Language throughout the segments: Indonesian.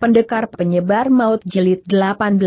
Pendekar Penyebar Maut Jelit 18.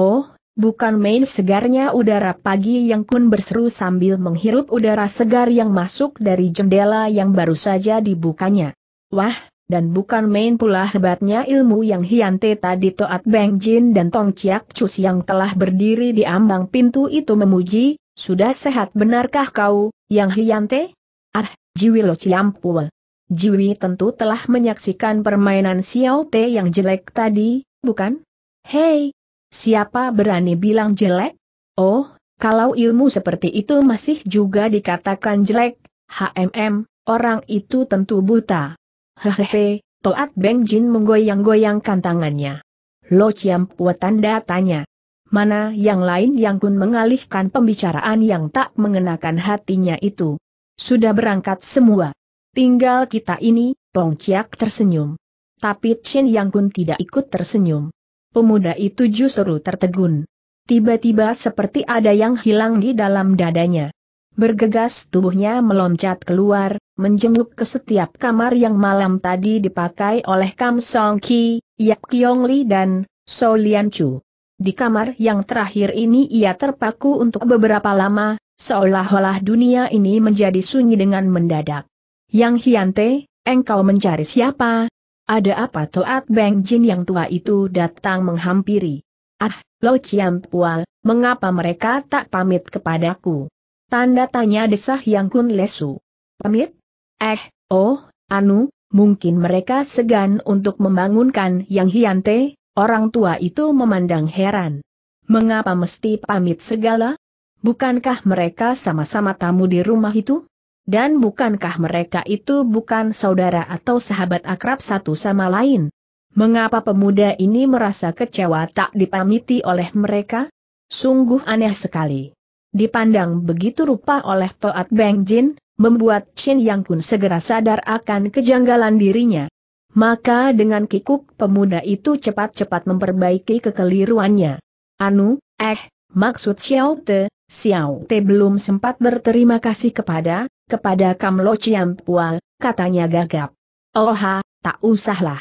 Oh, bukan main segarnya udara pagi yang kun berseru sambil menghirup udara segar yang masuk dari jendela yang baru saja dibukanya. Wah, dan bukan main pula hebatnya ilmu yang Hiante tadi Toat Beng Jin dan Tong Chiak Cus yang telah berdiri di ambang pintu itu memuji, sudah sehat benarkah kau, yang Hiante? Ah, Jiwilo Ciampul. Jiwi tentu telah menyaksikan permainan Xiao Te yang jelek tadi, bukan? Hei, siapa berani bilang jelek? Oh, kalau ilmu seperti itu masih juga dikatakan jelek, HMM, orang itu tentu buta. Hehehe, Toat Beng Jin menggoyang-goyangkan tangannya. Lo Chiampua tanda tanya. Mana yang lain yang kun mengalihkan pembicaraan yang tak mengenakan hatinya itu? Sudah berangkat semua. Tinggal kita ini, Tong Chiak tersenyum. Tapi Chen Yang Kun tidak ikut tersenyum. Pemuda itu justru tertegun. Tiba-tiba seperti ada yang hilang di dalam dadanya. Bergegas tubuhnya meloncat keluar, menjenguk ke setiap kamar yang malam tadi dipakai oleh Kam Song Ki, Yap Kiong Li dan So Lian Chu. Di kamar yang terakhir ini ia terpaku untuk beberapa lama, seolah-olah dunia ini menjadi sunyi dengan mendadak. Yang Hiante, engkau mencari siapa? Ada apa Toat Beng Jin yang tua itu datang menghampiri? Ah, Lo Chiam Pual, mengapa mereka tak pamit kepadaku? Tanda tanya desah yang kun lesu. Pamit? Eh, oh, anu, mungkin mereka segan untuk membangunkan yang hiante, orang tua itu memandang heran. Mengapa mesti pamit segala? Bukankah mereka sama-sama tamu di rumah itu? Dan bukankah mereka itu bukan saudara atau sahabat akrab satu sama lain? Mengapa pemuda ini merasa kecewa tak dipamiti oleh mereka? Sungguh aneh sekali. Dipandang begitu rupa oleh Toat Beng Jin, membuat Shin Yang Kun segera sadar akan kejanggalan dirinya. Maka dengan kikuk pemuda itu cepat-cepat memperbaiki kekeliruannya. Anu, eh, maksud Xiao Te, Xiao Te belum sempat berterima kasih kepada, kepada Kam Lo Chiam Pua, katanya gagap. Oha, oh tak usahlah.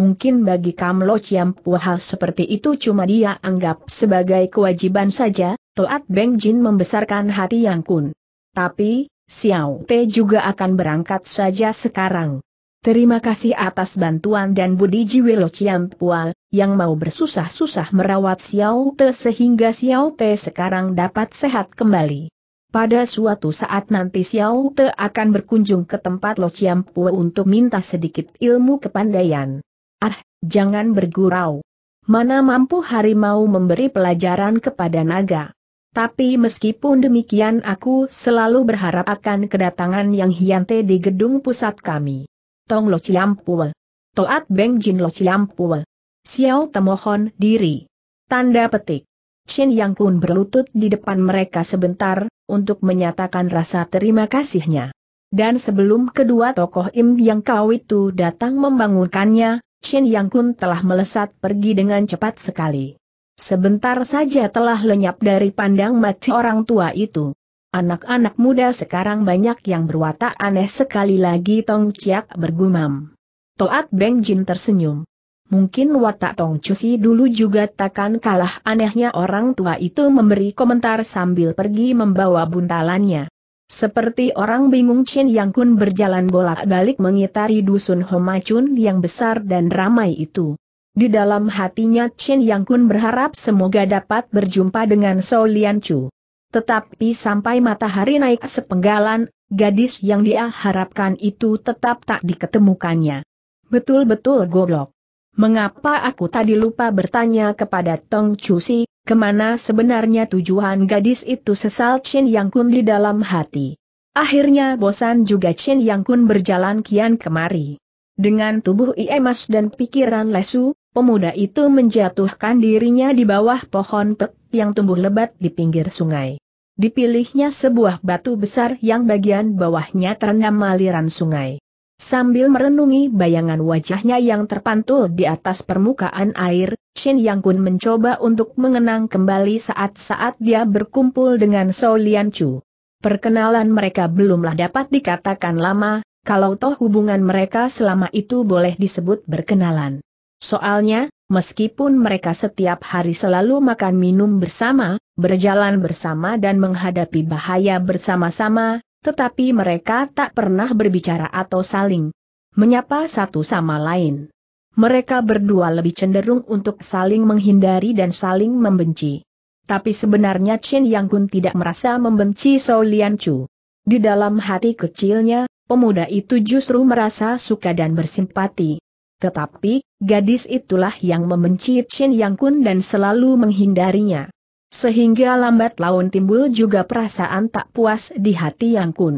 Mungkin bagi Kam Lo Chiam Pua hal seperti itu cuma dia anggap sebagai kewajiban saja, Toat Beng Jin membesarkan hati yang kun. Tapi, Xiao Te juga akan berangkat saja sekarang. Terima kasih atas bantuan dan budi jiwilo Ciampua, yang mau bersusah-susah merawat Xiao Te sehingga Xiao Te sekarang dapat sehat kembali. Pada suatu saat nanti Xiao Te akan berkunjung ke tempat Lo Ciampua untuk minta sedikit ilmu kepandaian. Ah, jangan bergurau. Mana mampu harimau memberi pelajaran kepada naga. Tapi meskipun demikian aku selalu berharap akan kedatangan yang hiante di gedung pusat kami. Tong Lo Ciampue. Toat Beng Jin Lo Ciampue. Xiao Temohon Diri. Tanda petik. Chen Yang Kun berlutut di depan mereka sebentar, untuk menyatakan rasa terima kasihnya. Dan sebelum kedua tokoh Im Yang Kau itu datang membangunkannya, Chen Yang Kun telah melesat pergi dengan cepat sekali. Sebentar saja telah lenyap dari pandang mati orang tua itu. Anak-anak muda sekarang banyak yang berwatak aneh sekali lagi Tong Chiak bergumam. Toat Beng Jin tersenyum. Mungkin watak Tong Cusi dulu juga takkan kalah anehnya orang tua itu memberi komentar sambil pergi membawa buntalannya. Seperti orang bingung Chen Yang Kun berjalan bolak-balik mengitari dusun Homacun yang besar dan ramai itu. Di dalam hatinya Chen Yang Kun berharap semoga dapat berjumpa dengan Solian Chu. Tetapi sampai matahari naik sepenggalan, gadis yang dia harapkan itu tetap tak diketemukannya. Betul-betul goblok. Mengapa aku tadi lupa bertanya kepada Tong Chusi, kemana sebenarnya tujuan gadis itu sesal Chin Yang Kun di dalam hati. Akhirnya bosan juga Chin Yang Kun berjalan kian kemari. Dengan tubuh emas dan pikiran lesu, pemuda itu menjatuhkan dirinya di bawah pohon pek yang tumbuh lebat di pinggir sungai. Dipilihnya sebuah batu besar yang bagian bawahnya terendam aliran sungai. Sambil merenungi bayangan wajahnya yang terpantul di atas permukaan air, Shin Yang Kun mencoba untuk mengenang kembali saat-saat dia berkumpul dengan Shou Lian Chu. Perkenalan mereka belumlah dapat dikatakan lama, kalau toh hubungan mereka selama itu boleh disebut berkenalan. Soalnya, meskipun mereka setiap hari selalu makan minum bersama, berjalan bersama dan menghadapi bahaya bersama-sama, tetapi mereka tak pernah berbicara atau saling menyapa satu sama lain. Mereka berdua lebih cenderung untuk saling menghindari dan saling membenci. Tapi sebenarnya Chen Yang Kun tidak merasa membenci So Lian Chu. Di dalam hati kecilnya, pemuda itu justru merasa suka dan bersimpati. Tetapi, gadis itulah yang membenci Chin Yang Kun dan selalu menghindarinya. Sehingga lambat laun timbul juga perasaan tak puas di hati Yang Kun.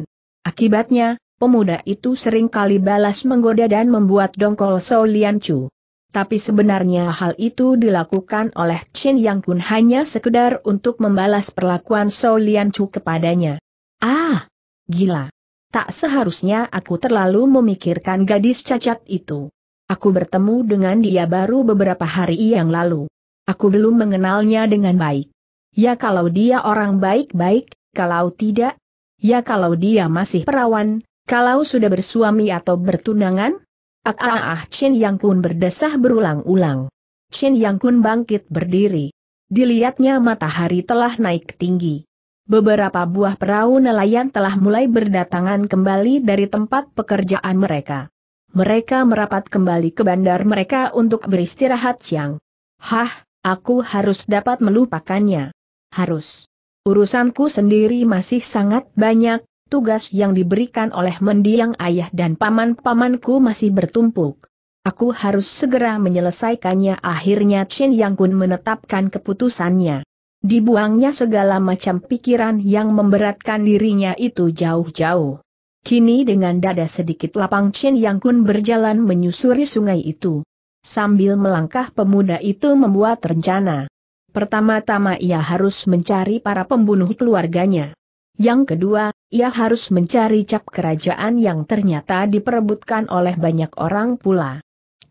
Akibatnya, pemuda itu sering kali balas menggoda dan membuat dongkol So Lian Chu. Tapi sebenarnya hal itu dilakukan oleh Chin Yang Kun hanya sekedar untuk membalas perlakuan So Lian Chu kepadanya. Ah! Gila! Tak seharusnya aku terlalu memikirkan gadis cacat itu. Aku bertemu dengan dia baru beberapa hari yang lalu. Aku belum mengenalnya dengan baik. Ya kalau dia orang baik-baik, kalau tidak, ya kalau dia masih perawan, kalau sudah bersuami atau bertunangan, ah ah ah Chin Yang Kun berdesah berulang-ulang. Chen Yang Kun bangkit berdiri. Dilihatnya matahari telah naik tinggi. Beberapa buah perahu nelayan telah mulai berdatangan kembali dari tempat pekerjaan mereka mereka merapat kembali ke bandar mereka untuk beristirahat siang. Hah, aku harus dapat melupakannya. Harus. Urusanku sendiri masih sangat banyak, tugas yang diberikan oleh mendiang ayah dan paman-pamanku masih bertumpuk. Aku harus segera menyelesaikannya akhirnya Chin Yang Kun menetapkan keputusannya. Dibuangnya segala macam pikiran yang memberatkan dirinya itu jauh-jauh. Kini dengan dada sedikit lapang Chen Yang Kun berjalan menyusuri sungai itu. Sambil melangkah pemuda itu membuat rencana. Pertama-tama ia harus mencari para pembunuh keluarganya. Yang kedua, ia harus mencari cap kerajaan yang ternyata diperebutkan oleh banyak orang pula.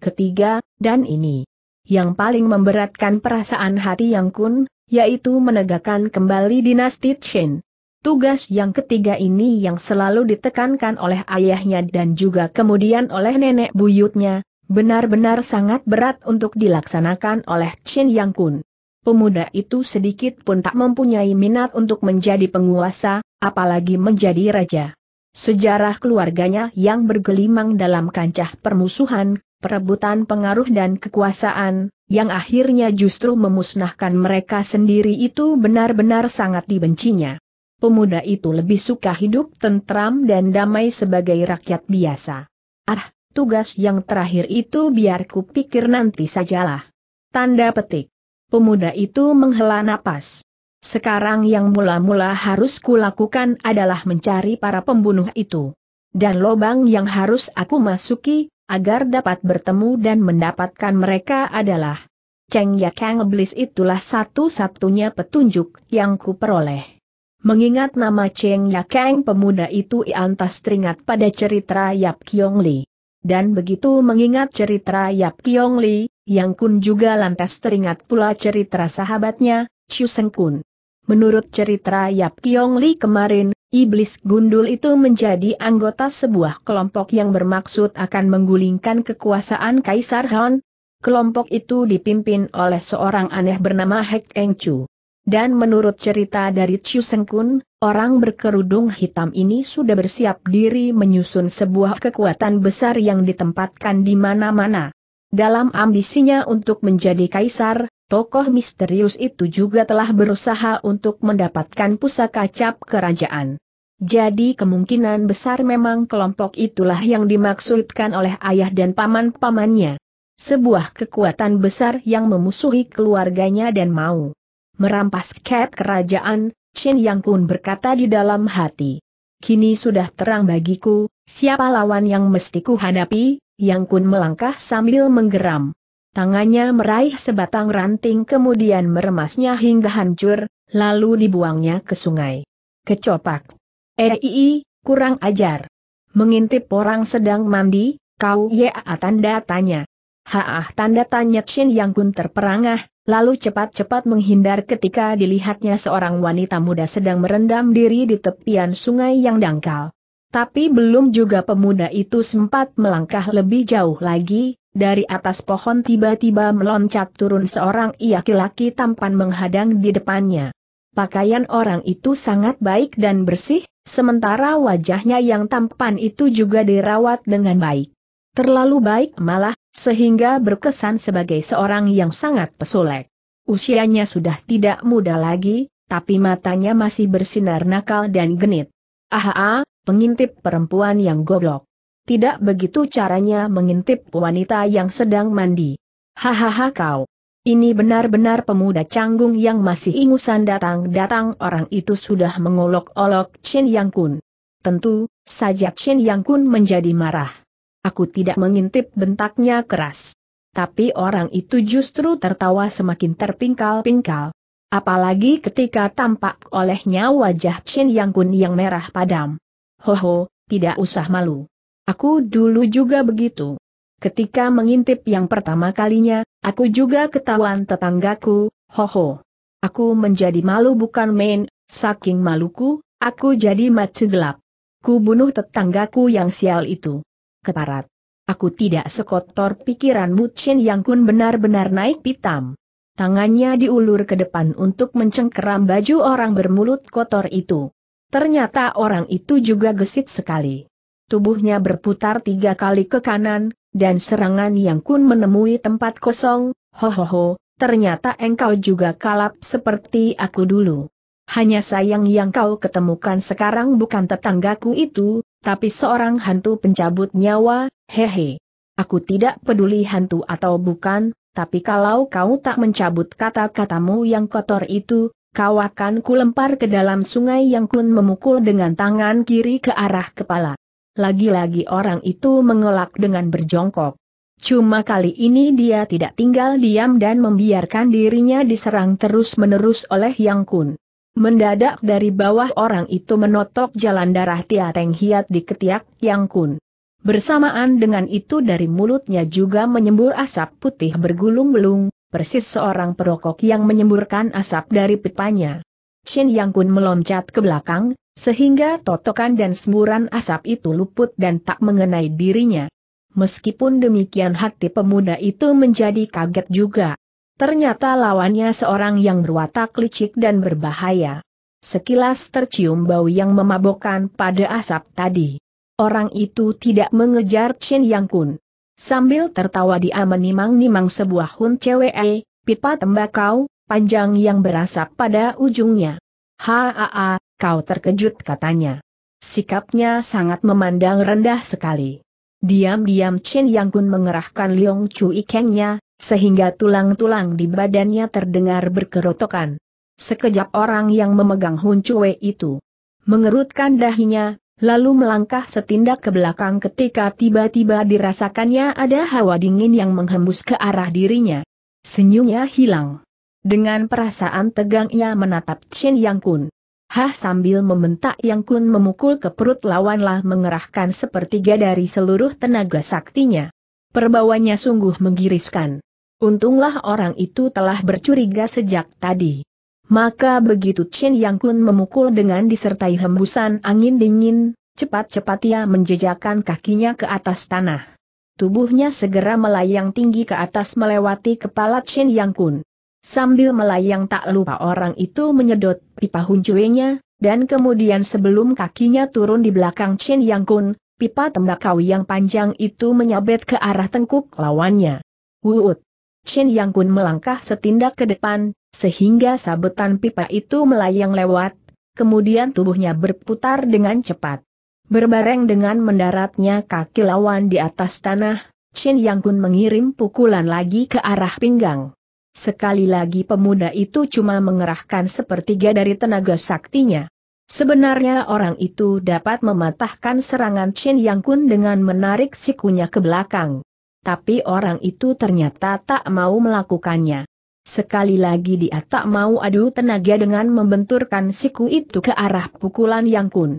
Ketiga, dan ini. Yang paling memberatkan perasaan hati Yang Kun, yaitu menegakkan kembali dinasti Chen. Tugas yang ketiga ini yang selalu ditekankan oleh ayahnya dan juga kemudian oleh nenek buyutnya, benar-benar sangat berat untuk dilaksanakan oleh Chen Yang Kun. Pemuda itu sedikit pun tak mempunyai minat untuk menjadi penguasa, apalagi menjadi raja. Sejarah keluarganya yang bergelimang dalam kancah permusuhan, perebutan pengaruh dan kekuasaan, yang akhirnya justru memusnahkan mereka sendiri itu benar-benar sangat dibencinya pemuda itu lebih suka hidup tentram dan damai sebagai rakyat biasa. Ah, tugas yang terakhir itu biar pikir nanti sajalah. Tanda petik. Pemuda itu menghela napas. Sekarang yang mula-mula harus kulakukan adalah mencari para pembunuh itu. Dan lobang yang harus aku masuki, agar dapat bertemu dan mendapatkan mereka adalah Cheng Yakang Iblis itulah satu-satunya petunjuk yang kuperoleh. Mengingat nama Cheng Ya Kang pemuda itu iantas teringat pada cerita Yap Kiong Li. Dan begitu mengingat cerita Yap Kiong Li, Yang Kun juga lantas teringat pula cerita sahabatnya, Chu Seng Kun. Menurut cerita Yap Kiong Li kemarin, iblis gundul itu menjadi anggota sebuah kelompok yang bermaksud akan menggulingkan kekuasaan Kaisar Han. Kelompok itu dipimpin oleh seorang aneh bernama Hek Eng Chu. Dan menurut cerita dari Chu Kun, orang berkerudung hitam ini sudah bersiap diri menyusun sebuah kekuatan besar yang ditempatkan di mana-mana. Dalam ambisinya untuk menjadi kaisar, tokoh misterius itu juga telah berusaha untuk mendapatkan pusaka cap kerajaan. Jadi kemungkinan besar memang kelompok itulah yang dimaksudkan oleh ayah dan paman-pamannya. Sebuah kekuatan besar yang memusuhi keluarganya dan mau merampas cap kerajaan, Chin Yang Kun berkata di dalam hati. Kini sudah terang bagiku, siapa lawan yang mesti ku hadapi, Yang Kun melangkah sambil menggeram. Tangannya meraih sebatang ranting kemudian meremasnya hingga hancur, lalu dibuangnya ke sungai. Kecopak. Eii, kurang ajar. Mengintip orang sedang mandi, kau ya tanda tanya. Haah tanda tanya Chin Yang Kun terperangah, lalu cepat-cepat menghindar ketika dilihatnya seorang wanita muda sedang merendam diri di tepian sungai yang dangkal. Tapi belum juga pemuda itu sempat melangkah lebih jauh lagi, dari atas pohon tiba-tiba meloncat turun seorang laki-laki tampan menghadang di depannya. Pakaian orang itu sangat baik dan bersih, sementara wajahnya yang tampan itu juga dirawat dengan baik. Terlalu baik malah, sehingga berkesan sebagai seorang yang sangat pesolek. Usianya sudah tidak muda lagi, tapi matanya masih bersinar nakal dan genit. Aha, ah, pengintip perempuan yang goblok. Tidak begitu caranya mengintip wanita yang sedang mandi. Hahaha kau. Ini benar-benar pemuda canggung yang masih ingusan datang-datang orang itu sudah mengolok-olok Chin Yang Kun. Tentu, saja Chin Yang Kun menjadi marah. Aku tidak mengintip bentaknya keras. Tapi orang itu justru tertawa semakin terpingkal-pingkal. Apalagi ketika tampak olehnya wajah Chen Yang Kun yang merah padam. Hoho, tidak usah malu. Aku dulu juga begitu. Ketika mengintip yang pertama kalinya, aku juga ketahuan tetanggaku, hoho. Aku menjadi malu bukan main, saking maluku, aku jadi macu gelap. Ku bunuh tetanggaku yang sial itu keparat. Aku tidak sekotor pikiran Mu Chen Yang Kun benar-benar naik pitam. Tangannya diulur ke depan untuk mencengkeram baju orang bermulut kotor itu. Ternyata orang itu juga gesit sekali. Tubuhnya berputar tiga kali ke kanan, dan serangan yang kun menemui tempat kosong, hohoho, ternyata engkau juga kalap seperti aku dulu. Hanya sayang yang kau ketemukan sekarang bukan tetanggaku itu, tapi seorang hantu pencabut nyawa, hehe. Aku tidak peduli hantu atau bukan, tapi kalau kau tak mencabut kata-katamu yang kotor itu, kau akan kulempar ke dalam sungai yang kun memukul dengan tangan kiri ke arah kepala. Lagi-lagi orang itu mengelak dengan berjongkok. Cuma kali ini dia tidak tinggal diam dan membiarkan dirinya diserang terus-menerus oleh Yang Kun. Mendadak dari bawah orang itu menotok jalan darah Tia Teng Hiat di ketiak Yang Kun. Bersamaan dengan itu dari mulutnya juga menyembur asap putih bergulung gulung persis seorang perokok yang menyemburkan asap dari pipanya. Shin Yang Kun meloncat ke belakang, sehingga totokan dan semburan asap itu luput dan tak mengenai dirinya. Meskipun demikian hati pemuda itu menjadi kaget juga. Ternyata lawannya seorang yang berwatak licik dan berbahaya. Sekilas tercium bau yang memabokkan pada asap tadi. Orang itu tidak mengejar Chen Yang Kun. Sambil tertawa dia menimang-nimang sebuah hun cewek, eh, pipa tembakau, panjang yang berasap pada ujungnya. Haa, kau terkejut katanya. Sikapnya sangat memandang rendah sekali. Diam-diam Chen Yang Kun mengerahkan Liong Chu Ikengnya, sehingga tulang-tulang di badannya terdengar berkerotokan. Sekejap orang yang memegang Hunchue itu mengerutkan dahinya, lalu melangkah setindak ke belakang ketika tiba-tiba dirasakannya ada hawa dingin yang menghembus ke arah dirinya. Senyumnya hilang. Dengan perasaan tegang ia menatap Chen Yang Kun. Hah sambil membentak Yang Kun memukul ke perut lawanlah mengerahkan sepertiga dari seluruh tenaga saktinya. Perbawanya sungguh menggiriskan. Untunglah orang itu telah bercuriga sejak tadi. Maka begitu Chen Yang Kun memukul dengan disertai hembusan angin dingin, cepat-cepat ia menjejakkan kakinya ke atas tanah. Tubuhnya segera melayang tinggi ke atas melewati kepala Chen Yang Kun. Sambil melayang tak lupa orang itu menyedot pipa huncuenya, dan kemudian sebelum kakinya turun di belakang Chen Yang Kun, pipa tembakau yang panjang itu menyabet ke arah tengkuk lawannya. Wuut! Chen Yang Kun melangkah setindak ke depan, sehingga sabetan pipa itu melayang lewat, kemudian tubuhnya berputar dengan cepat. Berbareng dengan mendaratnya kaki lawan di atas tanah, Chen Yang Kun mengirim pukulan lagi ke arah pinggang. Sekali lagi pemuda itu cuma mengerahkan sepertiga dari tenaga saktinya. Sebenarnya orang itu dapat mematahkan serangan Chin Yang Kun dengan menarik sikunya ke belakang. Tapi orang itu ternyata tak mau melakukannya. Sekali lagi dia tak mau adu tenaga dengan membenturkan siku itu ke arah pukulan Yang Kun.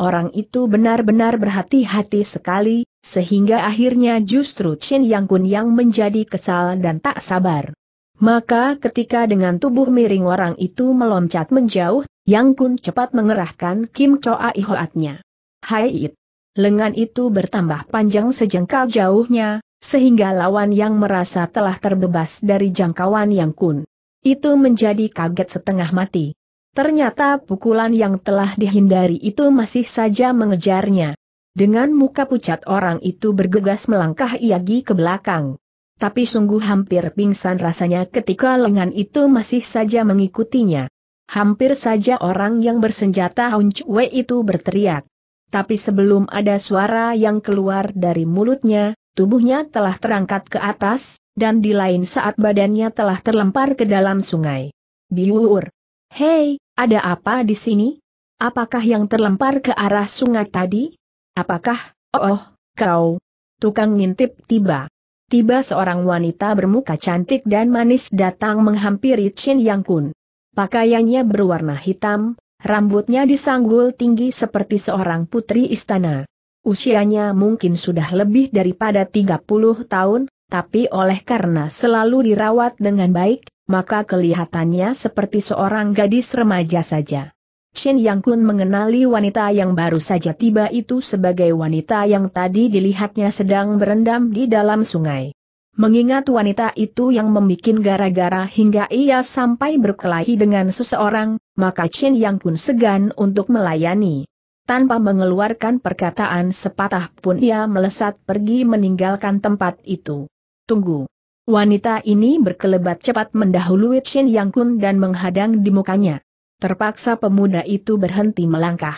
Orang itu benar-benar berhati-hati sekali, sehingga akhirnya justru Chin Yang Kun yang menjadi kesal dan tak sabar. Maka ketika dengan tubuh miring orang itu meloncat menjauh yang Kun cepat mengerahkan Kim Choa Ihoatnya. Hai It. Lengan itu bertambah panjang sejengkal jauhnya, sehingga lawan yang merasa telah terbebas dari jangkauan Yang Kun. Itu menjadi kaget setengah mati. Ternyata pukulan yang telah dihindari itu masih saja mengejarnya. Dengan muka pucat orang itu bergegas melangkah Iagi ke belakang. Tapi sungguh hampir pingsan rasanya ketika lengan itu masih saja mengikutinya. Hampir saja orang yang bersenjata Hon itu berteriak. Tapi sebelum ada suara yang keluar dari mulutnya, tubuhnya telah terangkat ke atas, dan di lain saat badannya telah terlempar ke dalam sungai. Biur! Hei, ada apa di sini? Apakah yang terlempar ke arah sungai tadi? Apakah, oh, oh kau, tukang ngintip tiba. Tiba seorang wanita bermuka cantik dan manis datang menghampiri Chin Yang Kun. Pakaiannya berwarna hitam, rambutnya disanggul tinggi seperti seorang putri istana. Usianya mungkin sudah lebih daripada 30 tahun, tapi oleh karena selalu dirawat dengan baik, maka kelihatannya seperti seorang gadis remaja saja. Shen Yang Kun mengenali wanita yang baru saja tiba itu sebagai wanita yang tadi dilihatnya sedang berendam di dalam sungai. Mengingat wanita itu yang membuat gara-gara hingga ia sampai berkelahi dengan seseorang, maka Chen Yang Kun segan untuk melayani. Tanpa mengeluarkan perkataan sepatah pun ia melesat pergi meninggalkan tempat itu. Tunggu. Wanita ini berkelebat cepat mendahului Chen Yang Kun dan menghadang di mukanya. Terpaksa pemuda itu berhenti melangkah.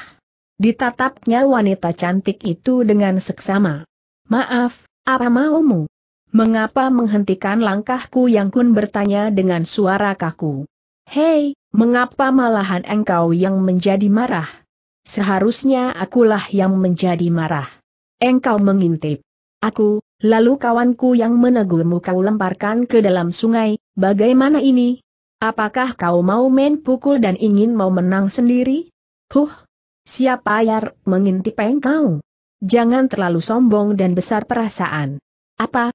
Ditatapnya wanita cantik itu dengan seksama. Maaf, apa maumu? Mengapa menghentikan langkahku yang kun bertanya dengan suara kaku. Hei, mengapa malahan engkau yang menjadi marah? Seharusnya akulah yang menjadi marah. Engkau mengintip. Aku, lalu kawanku yang menegurmu kau lemparkan ke dalam sungai, bagaimana ini? Apakah kau mau main pukul dan ingin mau menang sendiri? Huh, siapa yar mengintip engkau? Jangan terlalu sombong dan besar perasaan. Apa,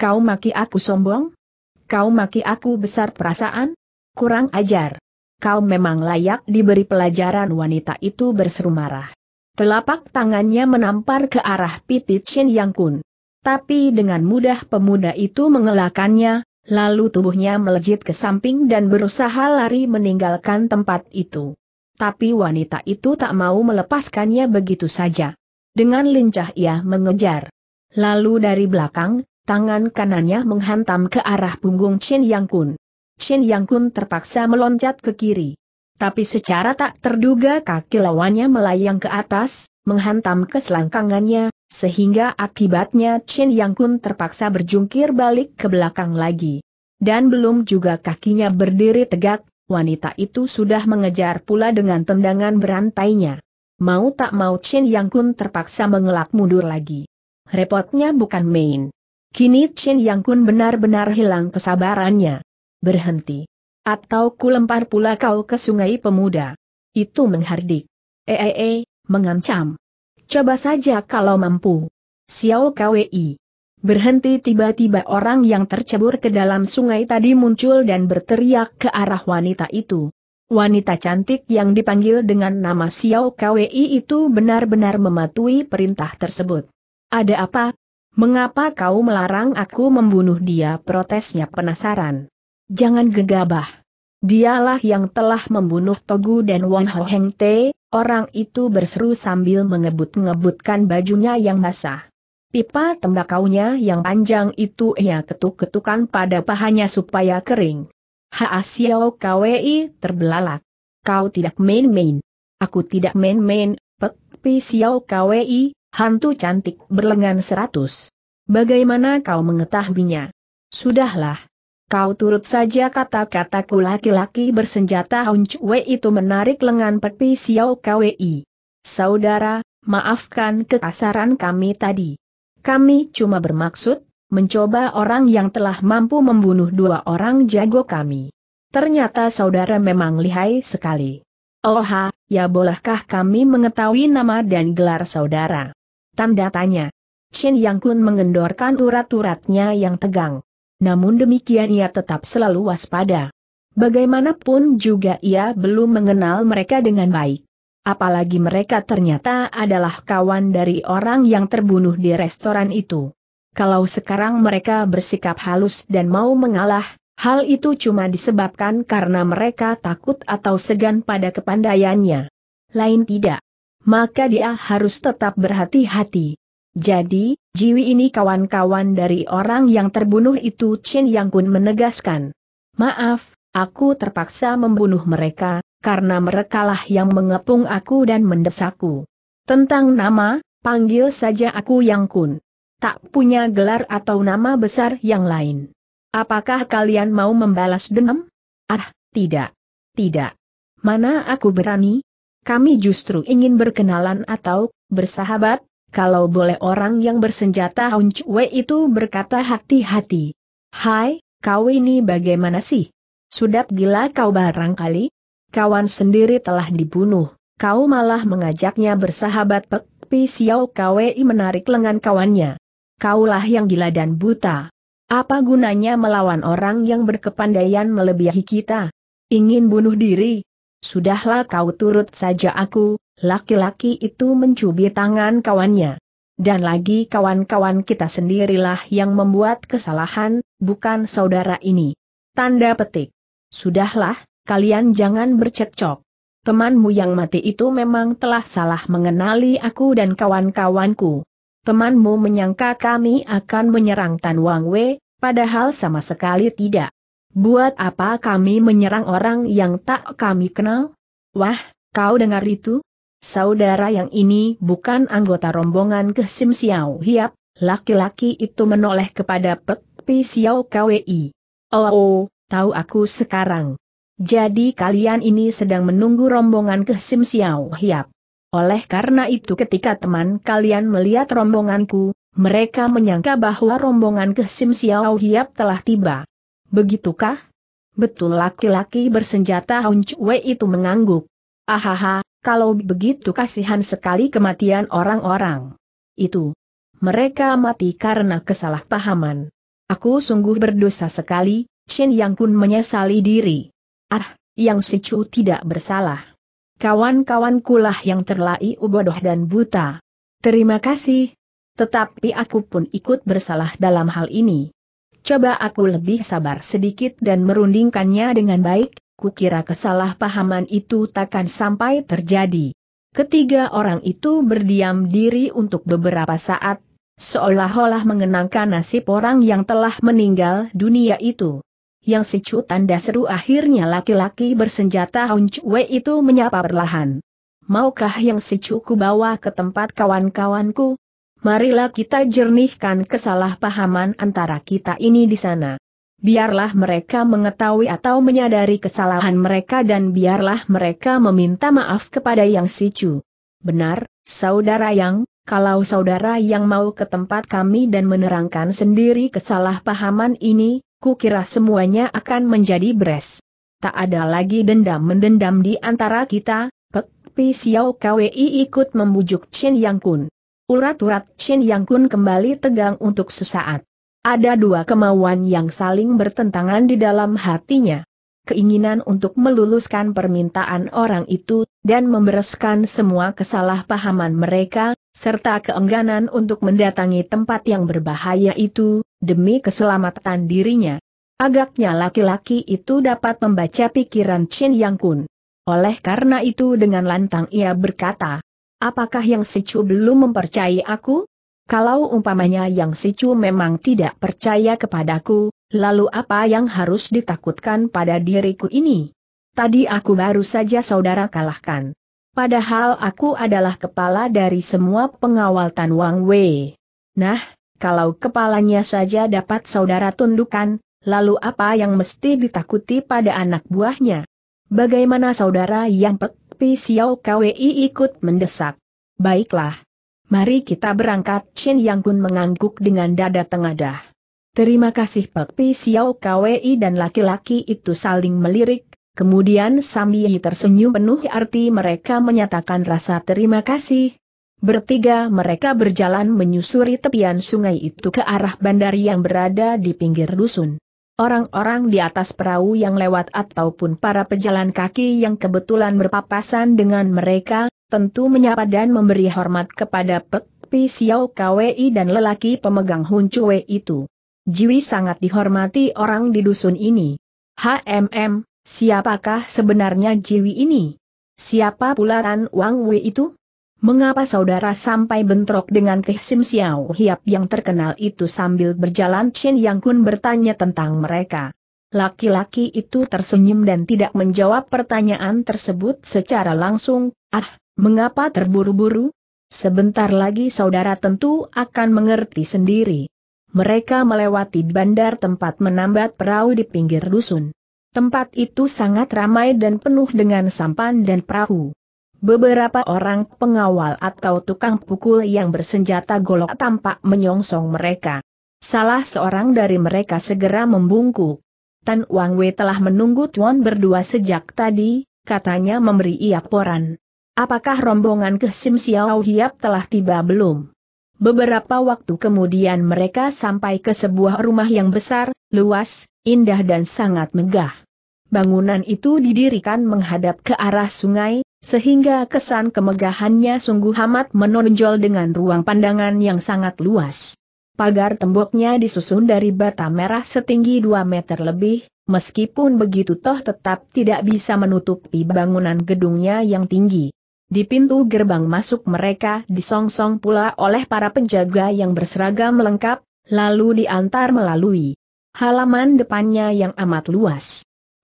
Kau maki aku sombong? Kau maki aku besar perasaan? Kurang ajar. Kau memang layak diberi pelajaran wanita itu berseru marah. Telapak tangannya menampar ke arah pipi Chin Yang Kun. Tapi dengan mudah pemuda itu mengelakannya, lalu tubuhnya melejit ke samping dan berusaha lari meninggalkan tempat itu. Tapi wanita itu tak mau melepaskannya begitu saja. Dengan lincah ia mengejar. Lalu dari belakang, tangan kanannya menghantam ke arah punggung Chen Yang Kun. Chin Yang Kun terpaksa meloncat ke kiri. Tapi secara tak terduga kaki lawannya melayang ke atas, menghantam ke selangkangannya, sehingga akibatnya Chen Yang Kun terpaksa berjungkir balik ke belakang lagi. Dan belum juga kakinya berdiri tegak, wanita itu sudah mengejar pula dengan tendangan berantainya. Mau tak mau Chen Yang Kun terpaksa mengelak mundur lagi. Repotnya bukan main. Kini Chen Yang Kun benar-benar hilang kesabarannya. Berhenti. Atau ku lempar pula kau ke sungai pemuda. Itu menghardik. Eee, eh, -e, eh, eh, mengancam. Coba saja kalau mampu. Xiao Kwei. Berhenti tiba-tiba orang yang tercebur ke dalam sungai tadi muncul dan berteriak ke arah wanita itu. Wanita cantik yang dipanggil dengan nama Xiao Kwei itu benar-benar mematuhi perintah tersebut. Ada apa, Mengapa kau melarang aku membunuh dia? Protesnya penasaran. Jangan gegabah. Dialah yang telah membunuh Togu dan Wang Ho Heng Te, orang itu berseru sambil mengebut-ngebutkan bajunya yang basah. Pipa tembakaunya yang panjang itu ia ketuk-ketukan pada pahanya supaya kering. Haa Xiao Kwei terbelalak. Kau tidak main-main. Aku tidak main-main, Pek Pi Xiao Kwei, Hantu cantik berlengan seratus. Bagaimana kau mengetahuinya? Sudahlah. Kau turut saja kata-kataku laki-laki bersenjata Hon itu menarik lengan Pepi Xiao KWI. Saudara, maafkan kekasaran kami tadi. Kami cuma bermaksud, mencoba orang yang telah mampu membunuh dua orang jago kami. Ternyata saudara memang lihai sekali. Oha, ya bolehkah kami mengetahui nama dan gelar saudara? Tanda tanya. Shen Yang Kun mengendorkan urat-uratnya yang tegang. Namun demikian ia tetap selalu waspada. Bagaimanapun juga ia belum mengenal mereka dengan baik. Apalagi mereka ternyata adalah kawan dari orang yang terbunuh di restoran itu. Kalau sekarang mereka bersikap halus dan mau mengalah, hal itu cuma disebabkan karena mereka takut atau segan pada kepandaiannya. Lain tidak maka dia harus tetap berhati-hati. Jadi, Jiwi ini kawan-kawan dari orang yang terbunuh itu Chen Yang Kun menegaskan. Maaf, aku terpaksa membunuh mereka, karena merekalah yang mengepung aku dan mendesakku. Tentang nama, panggil saja aku Yang Kun. Tak punya gelar atau nama besar yang lain. Apakah kalian mau membalas dendam? Ah, tidak. Tidak. Mana aku berani? kami justru ingin berkenalan atau bersahabat, kalau boleh orang yang bersenjata Hon itu berkata hati-hati. Hai, kau ini bagaimana sih? Sudah gila kau barangkali? Kawan sendiri telah dibunuh, kau malah mengajaknya bersahabat Pek Pi Xiao Kwei menarik lengan kawannya. Kaulah yang gila dan buta. Apa gunanya melawan orang yang berkepandaian melebihi kita? Ingin bunuh diri, Sudahlah kau turut saja aku, laki-laki itu mencubit tangan kawannya. Dan lagi kawan-kawan kita sendirilah yang membuat kesalahan, bukan saudara ini. Tanda petik. Sudahlah, kalian jangan bercekcok. Temanmu yang mati itu memang telah salah mengenali aku dan kawan-kawanku. Temanmu menyangka kami akan menyerang Tan Wang Wei, padahal sama sekali tidak. Buat apa kami menyerang orang yang tak kami kenal? Wah, kau dengar itu? Saudara yang ini bukan anggota rombongan ke Sim Xiao Hiap, laki-laki itu menoleh kepada Pek Pi Xiao Kwi. Oh, oh, tahu aku sekarang. Jadi kalian ini sedang menunggu rombongan ke Sim Xiao Hiap. Oleh karena itu ketika teman kalian melihat rombonganku, mereka menyangka bahwa rombongan ke Sim Xiao Hiap telah tiba. Begitukah? Betul laki-laki bersenjata Hong Chue itu mengangguk. Ahaha, kalau begitu kasihan sekali kematian orang-orang. Itu. Mereka mati karena kesalahpahaman. Aku sungguh berdosa sekali, Shin Yang Kun menyesali diri. Ah, Yang Si Chu tidak bersalah. kawan kawan kulah yang terlai bodoh dan buta. Terima kasih. Tetapi aku pun ikut bersalah dalam hal ini coba aku lebih sabar sedikit dan merundingkannya dengan baik, kukira kesalahpahaman itu takkan sampai terjadi. Ketiga orang itu berdiam diri untuk beberapa saat, seolah-olah mengenangkan nasib orang yang telah meninggal dunia itu. Yang secu tanda seru akhirnya laki-laki bersenjata Hunchwe itu menyapa perlahan. Maukah yang secu ku bawa ke tempat kawan-kawanku? marilah kita jernihkan kesalahpahaman antara kita ini di sana. Biarlah mereka mengetahui atau menyadari kesalahan mereka dan biarlah mereka meminta maaf kepada Yang Sicu. Benar, Saudara Yang, kalau saudara yang mau ke tempat kami dan menerangkan sendiri kesalahpahaman ini, kukira semuanya akan menjadi beres. Tak ada lagi dendam-mendendam di antara kita, Pek Pi Xiao Kwei ikut membujuk Chen Yang Kun. Urat-urat Shin Yang Kun kembali tegang untuk sesaat. Ada dua kemauan yang saling bertentangan di dalam hatinya. Keinginan untuk meluluskan permintaan orang itu, dan membereskan semua kesalahpahaman mereka, serta keengganan untuk mendatangi tempat yang berbahaya itu, demi keselamatan dirinya. Agaknya laki-laki itu dapat membaca pikiran Chin Yang Kun. Oleh karena itu dengan lantang ia berkata, Apakah yang Sicu belum mempercayai aku? Kalau umpamanya yang Sicu memang tidak percaya kepadaku, lalu apa yang harus ditakutkan pada diriku ini? Tadi aku baru saja saudara kalahkan. Padahal aku adalah kepala dari semua pengawal Tan Wang Wei. Nah, kalau kepalanya saja dapat saudara tundukkan, lalu apa yang mesti ditakuti pada anak buahnya? Bagaimana saudara yang pek? Tapi Xiao Kwei ikut mendesak. Baiklah. Mari kita berangkat, Shen Yang Kun mengangguk dengan dada tengadah. Terima kasih Pak Pi Xiao Kwei dan laki-laki itu saling melirik, kemudian Yi tersenyum penuh arti mereka menyatakan rasa terima kasih. Bertiga mereka berjalan menyusuri tepian sungai itu ke arah bandar yang berada di pinggir dusun orang-orang di atas perahu yang lewat ataupun para pejalan kaki yang kebetulan berpapasan dengan mereka, tentu menyapa dan memberi hormat kepada Pek Pi Xiao KWI dan lelaki pemegang Huncuwe itu. Jiwi sangat dihormati orang di dusun ini. HMM, siapakah sebenarnya Jiwi ini? Siapa pula Tan Wang Wei itu? Mengapa saudara sampai bentrok dengan Kehsim Xiao Hiap yang terkenal itu sambil berjalan Chen Yang Kun bertanya tentang mereka. Laki-laki itu tersenyum dan tidak menjawab pertanyaan tersebut secara langsung, ah, mengapa terburu-buru? Sebentar lagi saudara tentu akan mengerti sendiri. Mereka melewati bandar tempat menambat perahu di pinggir dusun. Tempat itu sangat ramai dan penuh dengan sampan dan perahu. Beberapa orang pengawal atau tukang pukul yang bersenjata golok tampak menyongsong mereka. Salah seorang dari mereka segera membungkuk. Tan Wang Wei telah menunggu Tuan berdua sejak tadi, katanya memberi ia poran. Apakah rombongan ke Sim Xiao Hiap telah tiba belum? Beberapa waktu kemudian mereka sampai ke sebuah rumah yang besar, luas, indah dan sangat megah. Bangunan itu didirikan menghadap ke arah sungai, sehingga kesan kemegahannya sungguh amat menonjol dengan ruang pandangan yang sangat luas. Pagar temboknya disusun dari bata merah setinggi 2 meter lebih, meskipun begitu toh tetap tidak bisa menutupi bangunan gedungnya yang tinggi. Di pintu gerbang masuk mereka disongsong pula oleh para penjaga yang berseragam lengkap, lalu diantar melalui halaman depannya yang amat luas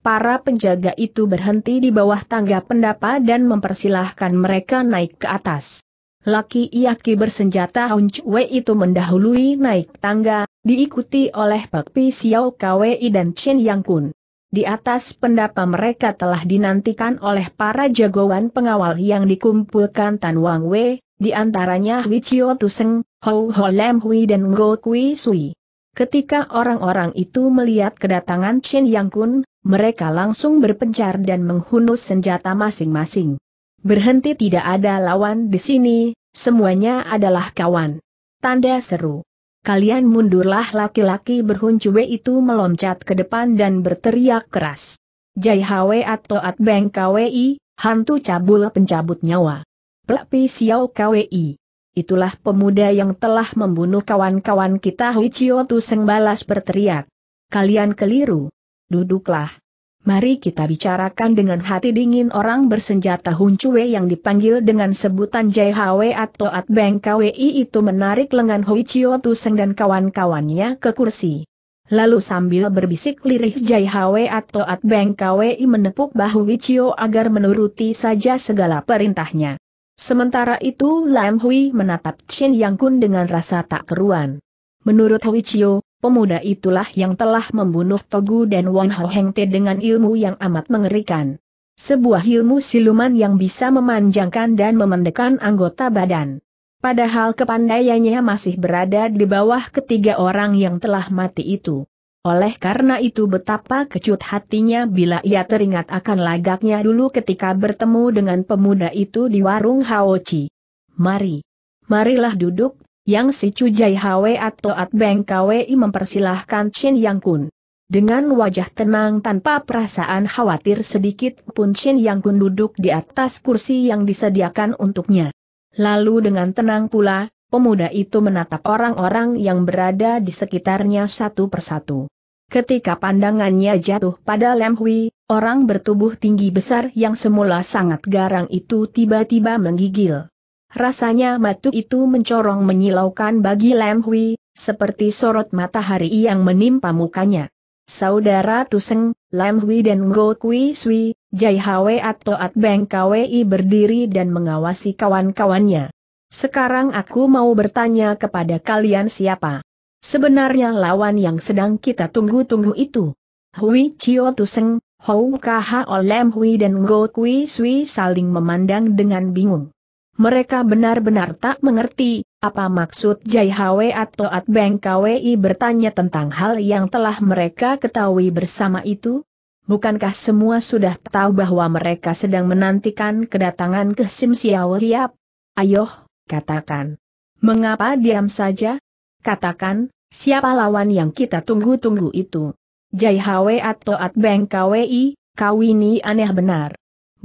para penjaga itu berhenti di bawah tangga pendapa dan mempersilahkan mereka naik ke atas. Laki Iaki bersenjata Hun Chue itu mendahului naik tangga, diikuti oleh Pak Pi Xiao Kwei dan Chen Yang Kun. Di atas pendapa mereka telah dinantikan oleh para jagoan pengawal yang dikumpulkan Tan Wang Wei, di antaranya Hui Chio Tuseng, Hou Ho Lam Hui dan Ngo Kui Sui. Ketika orang-orang itu melihat kedatangan Chen Yang Kun, mereka langsung berpencar dan menghunus senjata masing-masing. Berhenti tidak ada lawan di sini, semuanya adalah kawan. Tanda seru. Kalian mundurlah laki-laki berhuncuwe itu meloncat ke depan dan berteriak keras. Jai Hwe atau At Beng KWI, hantu cabul pencabut nyawa. Plepi Siau KWI. Itulah pemuda yang telah membunuh kawan-kawan kita Hui Huichio Tuseng balas berteriak. Kalian keliru duduklah. Mari kita bicarakan dengan hati dingin orang bersenjata Hun Chue yang dipanggil dengan sebutan JHW atau At Beng KWI itu menarik lengan Hui Chio Tuseng dan kawan-kawannya ke kursi. Lalu sambil berbisik lirih JHW atau At Beng KWI menepuk bahu Hui Wichio agar menuruti saja segala perintahnya. Sementara itu Lam Hui menatap Chin Yang Kun dengan rasa tak keruan. Menurut Hui Chio, pemuda itulah yang telah membunuh Togu dan Wang Ho Heng Te dengan ilmu yang amat mengerikan. Sebuah ilmu siluman yang bisa memanjangkan dan memendekkan anggota badan. Padahal kepandaiannya masih berada di bawah ketiga orang yang telah mati itu. Oleh karena itu betapa kecut hatinya bila ia teringat akan lagaknya dulu ketika bertemu dengan pemuda itu di warung Haochi. Mari. Marilah duduk yang si Jai Hwe atau At Beng Kwei mempersilahkan Chin Yang Kun. Dengan wajah tenang tanpa perasaan khawatir sedikit pun Chin Yang Kun duduk di atas kursi yang disediakan untuknya. Lalu dengan tenang pula, pemuda itu menatap orang-orang yang berada di sekitarnya satu persatu. Ketika pandangannya jatuh pada Lam Hui, orang bertubuh tinggi besar yang semula sangat garang itu tiba-tiba menggigil. Rasanya matu itu mencorong menyilaukan bagi Lam Hui, seperti sorot matahari yang menimpa mukanya. Saudara Tuseng, Lam Hui dan Ngo Kui Sui, Jai Hwe atau At Beng KWI berdiri dan mengawasi kawan-kawannya. Sekarang aku mau bertanya kepada kalian siapa? Sebenarnya lawan yang sedang kita tunggu-tunggu itu. Hui Chio Tuseng, Hou Kaha Lam Hui dan Ngo Kui Sui saling memandang dengan bingung. Mereka benar-benar tak mengerti, apa maksud Jai Hwe atau At Beng KWI bertanya tentang hal yang telah mereka ketahui bersama itu? Bukankah semua sudah tahu bahwa mereka sedang menantikan kedatangan ke Sim Siaw Riap? Ayoh, katakan. Mengapa diam saja? Katakan, siapa lawan yang kita tunggu-tunggu itu? Jai Hwe atau At Beng KWI, kau ini aneh benar.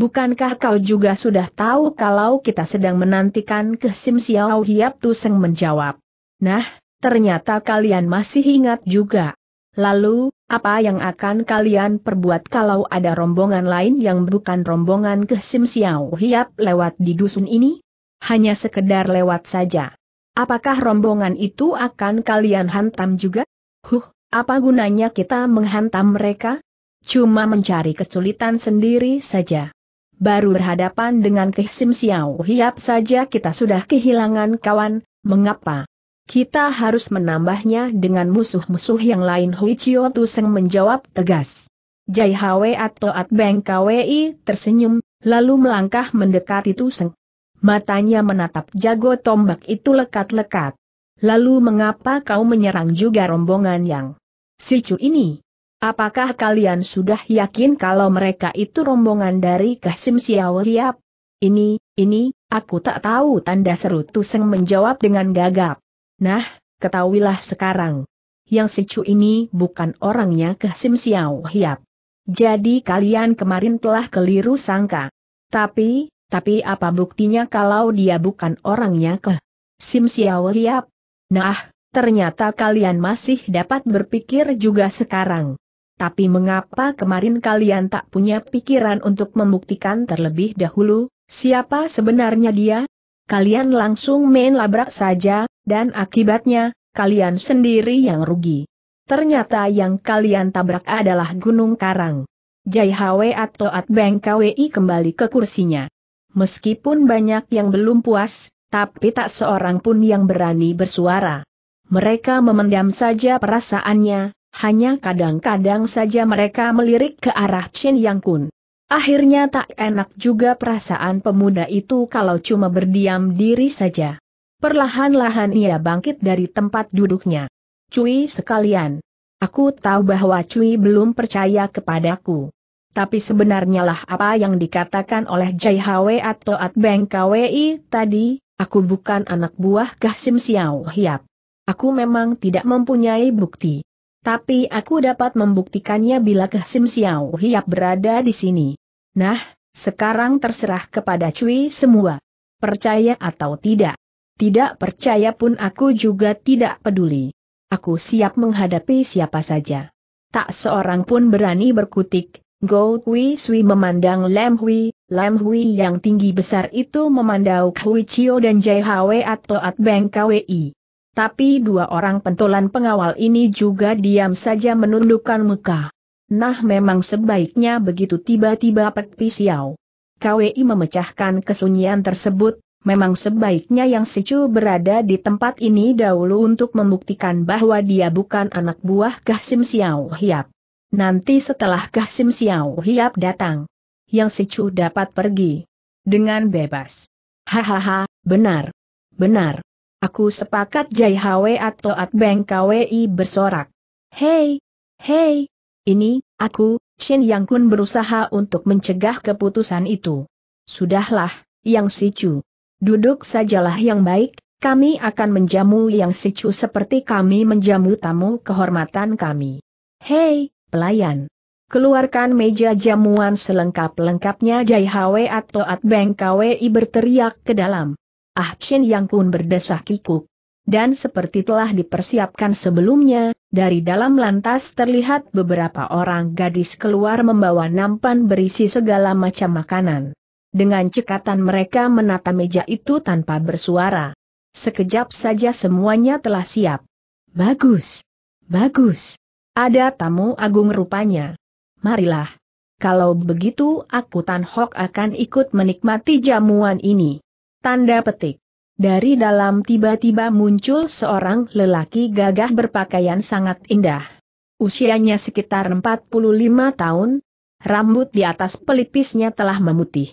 Bukankah kau juga sudah tahu kalau kita sedang menantikan ke Sim Xiao Hiap Tuseng menjawab. Nah, ternyata kalian masih ingat juga. Lalu, apa yang akan kalian perbuat kalau ada rombongan lain yang bukan rombongan ke Sim Xiao Hiap lewat di dusun ini? Hanya sekedar lewat saja. Apakah rombongan itu akan kalian hantam juga? Huh, apa gunanya kita menghantam mereka? Cuma mencari kesulitan sendiri saja baru berhadapan dengan Kehsim Xiao Hiap saja kita sudah kehilangan kawan, mengapa? Kita harus menambahnya dengan musuh-musuh yang lain Hui Chio Tuseng menjawab tegas. Jai Hwe atau At Beng KWI tersenyum, lalu melangkah mendekati Tuseng. Matanya menatap jago tombak itu lekat-lekat. Lalu mengapa kau menyerang juga rombongan yang si cu ini? Apakah kalian sudah yakin kalau mereka itu rombongan dari Kasim Xiao Hiap? Ini, ini, aku tak tahu tanda seru Tuseng menjawab dengan gagap. Nah, ketahuilah sekarang. Yang secu ini bukan orangnya Kasim Xiao Hiap. Jadi kalian kemarin telah keliru sangka. Tapi, tapi apa buktinya kalau dia bukan orangnya ke Sim Xiao Hiap? Nah, ternyata kalian masih dapat berpikir juga sekarang tapi mengapa kemarin kalian tak punya pikiran untuk membuktikan terlebih dahulu, siapa sebenarnya dia? Kalian langsung main labrak saja, dan akibatnya, kalian sendiri yang rugi. Ternyata yang kalian tabrak adalah Gunung Karang. Jai Hwe atau At Beng KWI kembali ke kursinya. Meskipun banyak yang belum puas, tapi tak seorang pun yang berani bersuara. Mereka memendam saja perasaannya, hanya kadang-kadang saja mereka melirik ke arah Chen Yang Kun. Akhirnya tak enak juga perasaan pemuda itu kalau cuma berdiam diri saja. Perlahan-lahan ia bangkit dari tempat duduknya. Cui sekalian. Aku tahu bahwa Cui belum percaya kepadaku. Tapi sebenarnya lah apa yang dikatakan oleh Jai Hwe atau At Beng KWI tadi, aku bukan anak buah Sim Xiao Hiap. Aku memang tidak mempunyai bukti. Tapi aku dapat membuktikannya bila sim Xiao Hiap berada di sini. Nah, sekarang terserah kepada Cui semua. Percaya atau tidak. Tidak percaya pun aku juga tidak peduli. Aku siap menghadapi siapa saja. Tak seorang pun berani berkutik, Go Kui Sui memandang Lam Hui, Lam Hui yang tinggi besar itu memandau Kui Chio dan Jai Hwe atau At Beng Kwi. Tapi dua orang pentolan pengawal ini juga diam saja menundukkan muka. Nah memang sebaiknya begitu tiba-tiba Pek Pisiau. KWI memecahkan kesunyian tersebut, memang sebaiknya yang secu berada di tempat ini dahulu untuk membuktikan bahwa dia bukan anak buah Kahsim siau Hiap. Nanti setelah Kahsim siau Hiap datang, yang secu dapat pergi. Dengan bebas. Hahaha, benar. Benar. Aku sepakat Jai Hwe atau Beng KWI bersorak. Hei, hei, ini, aku, Shin Yang Kun berusaha untuk mencegah keputusan itu. Sudahlah, Yang Sicu. Duduk sajalah yang baik, kami akan menjamu Yang Sicu seperti kami menjamu tamu kehormatan kami. Hei, pelayan. Keluarkan meja jamuan selengkap-lengkapnya Jai Hwe atau Beng KWI berteriak ke dalam. Ah Shin Yang Kun berdesah kikuk. Dan seperti telah dipersiapkan sebelumnya, dari dalam lantas terlihat beberapa orang gadis keluar membawa nampan berisi segala macam makanan. Dengan cekatan mereka menata meja itu tanpa bersuara. Sekejap saja semuanya telah siap. Bagus. Bagus. Ada tamu agung rupanya. Marilah. Kalau begitu aku Tan Hok akan ikut menikmati jamuan ini. Tanda petik. Dari dalam tiba-tiba muncul seorang lelaki gagah berpakaian sangat indah. Usianya sekitar 45 tahun, rambut di atas pelipisnya telah memutih.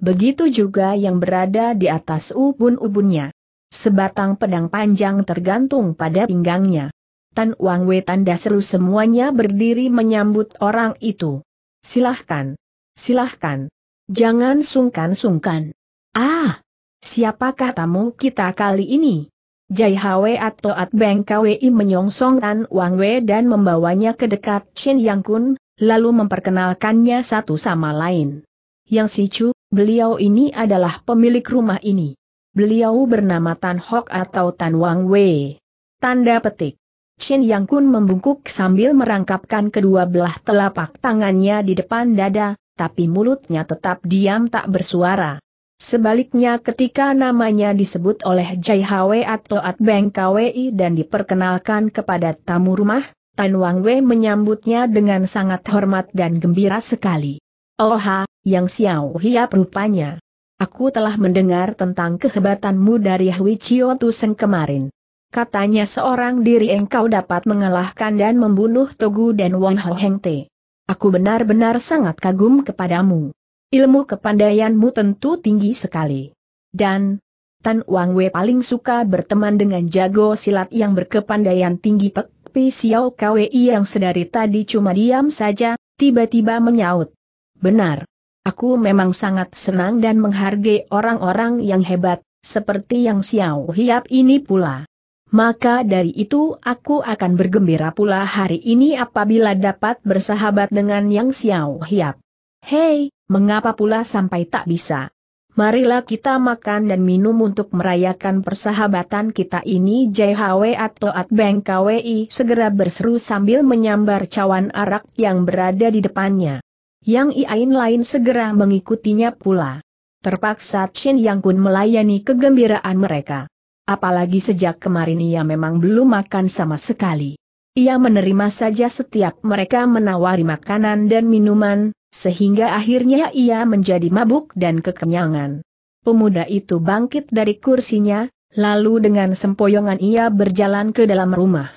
Begitu juga yang berada di atas ubun-ubunnya. Sebatang pedang panjang tergantung pada pinggangnya. Tan Wang Wei tanda seru semuanya berdiri menyambut orang itu. Silahkan. Silahkan. Jangan sungkan-sungkan. Ah! Siapakah tamu kita kali ini? Jai Hwe atau At Beng Kwei menyongsong An Wang Wei dan membawanya ke dekat Shen Yang Kun, lalu memperkenalkannya satu sama lain. Yang Si Chu, beliau ini adalah pemilik rumah ini. Beliau bernama Tan Hok atau Tan Wang Wei. Tanda petik. Shen Yang Kun membungkuk sambil merangkapkan kedua belah telapak tangannya di depan dada, tapi mulutnya tetap diam tak bersuara. Sebaliknya ketika namanya disebut oleh Jai Hwe atau At Beng KWI dan diperkenalkan kepada tamu rumah, Tan Wang Wei menyambutnya dengan sangat hormat dan gembira sekali. Oha, oh yang Xiao Hiap rupanya. Aku telah mendengar tentang kehebatanmu dari Hui Chio Tuseng kemarin. Katanya seorang diri engkau dapat mengalahkan dan membunuh Togu dan Wang Ho Heng Te. Aku benar-benar sangat kagum kepadamu. Ilmu kepandaianmu tentu tinggi sekali. Dan, Tan Wang Wei paling suka berteman dengan jago silat yang berkepandaian tinggi Pek Pi Xiao Kwei yang sedari tadi cuma diam saja, tiba-tiba menyaut. Benar. Aku memang sangat senang dan menghargai orang-orang yang hebat, seperti yang Xiao Hiap ini pula. Maka dari itu aku akan bergembira pula hari ini apabila dapat bersahabat dengan Yang Xiao Hiap. Hei, mengapa pula sampai tak bisa? Marilah kita makan dan minum untuk merayakan persahabatan kita ini JHW atau Bank KWI segera berseru sambil menyambar cawan arak yang berada di depannya. Yang iain lain segera mengikutinya pula. Terpaksa Chin Yang Kun melayani kegembiraan mereka. Apalagi sejak kemarin ia memang belum makan sama sekali. Ia menerima saja setiap mereka menawari makanan dan minuman, sehingga akhirnya ia menjadi mabuk dan kekenyangan. Pemuda itu bangkit dari kursinya, lalu dengan sempoyongan ia berjalan ke dalam rumah.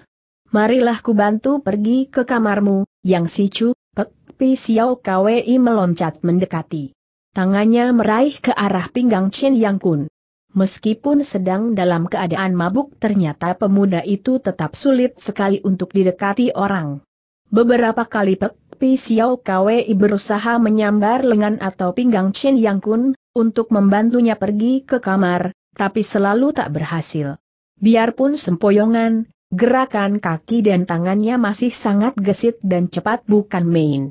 Marilah ku bantu pergi ke kamarmu, yang si cu, Pek Pi Xiao Kwei meloncat mendekati. Tangannya meraih ke arah pinggang Chin Yang Kun. Meskipun sedang dalam keadaan mabuk ternyata pemuda itu tetap sulit sekali untuk didekati orang. Beberapa kali Pek Pi Xiao Kwei berusaha menyambar lengan atau pinggang Chen Yang Kun, untuk membantunya pergi ke kamar, tapi selalu tak berhasil. Biarpun sempoyongan, gerakan kaki dan tangannya masih sangat gesit dan cepat bukan main.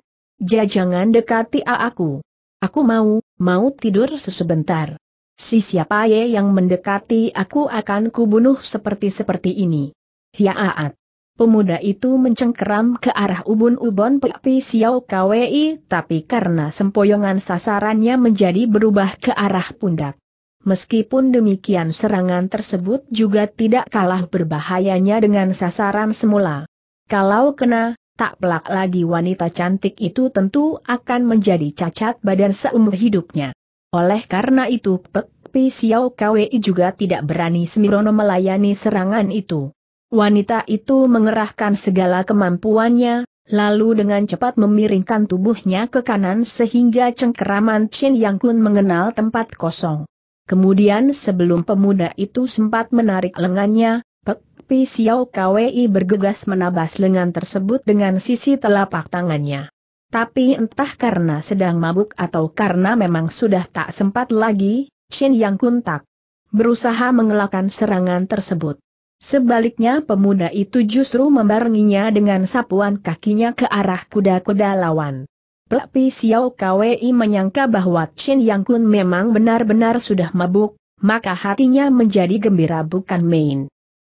Jajangan dekati aku. Aku mau, mau tidur sesebentar. Si siapa ye yang mendekati aku akan kubunuh seperti-seperti ini. Hiaat. Pemuda itu mencengkeram ke arah ubun-ubun Pepi Siau Kwei tapi karena sempoyongan sasarannya menjadi berubah ke arah pundak. Meskipun demikian serangan tersebut juga tidak kalah berbahayanya dengan sasaran semula. Kalau kena, tak pelak lagi wanita cantik itu tentu akan menjadi cacat badan seumur hidupnya. Oleh karena itu Pepi Siau KWI juga tidak berani semirono melayani serangan itu. Wanita itu mengerahkan segala kemampuannya, lalu dengan cepat memiringkan tubuhnya ke kanan sehingga cengkeraman Chin Yang Kun mengenal tempat kosong. Kemudian sebelum pemuda itu sempat menarik lengannya, Pek Pi Xiao Kwei bergegas menabas lengan tersebut dengan sisi telapak tangannya. Tapi entah karena sedang mabuk atau karena memang sudah tak sempat lagi, Chin Yang Kun tak berusaha mengelakkan serangan tersebut. Sebaliknya pemuda itu justru membarenginya dengan sapuan kakinya ke arah kuda-kuda lawan. Plak Xiao Kwei menyangka bahwa Chen Yang Kun memang benar-benar sudah mabuk, maka hatinya menjadi gembira bukan main.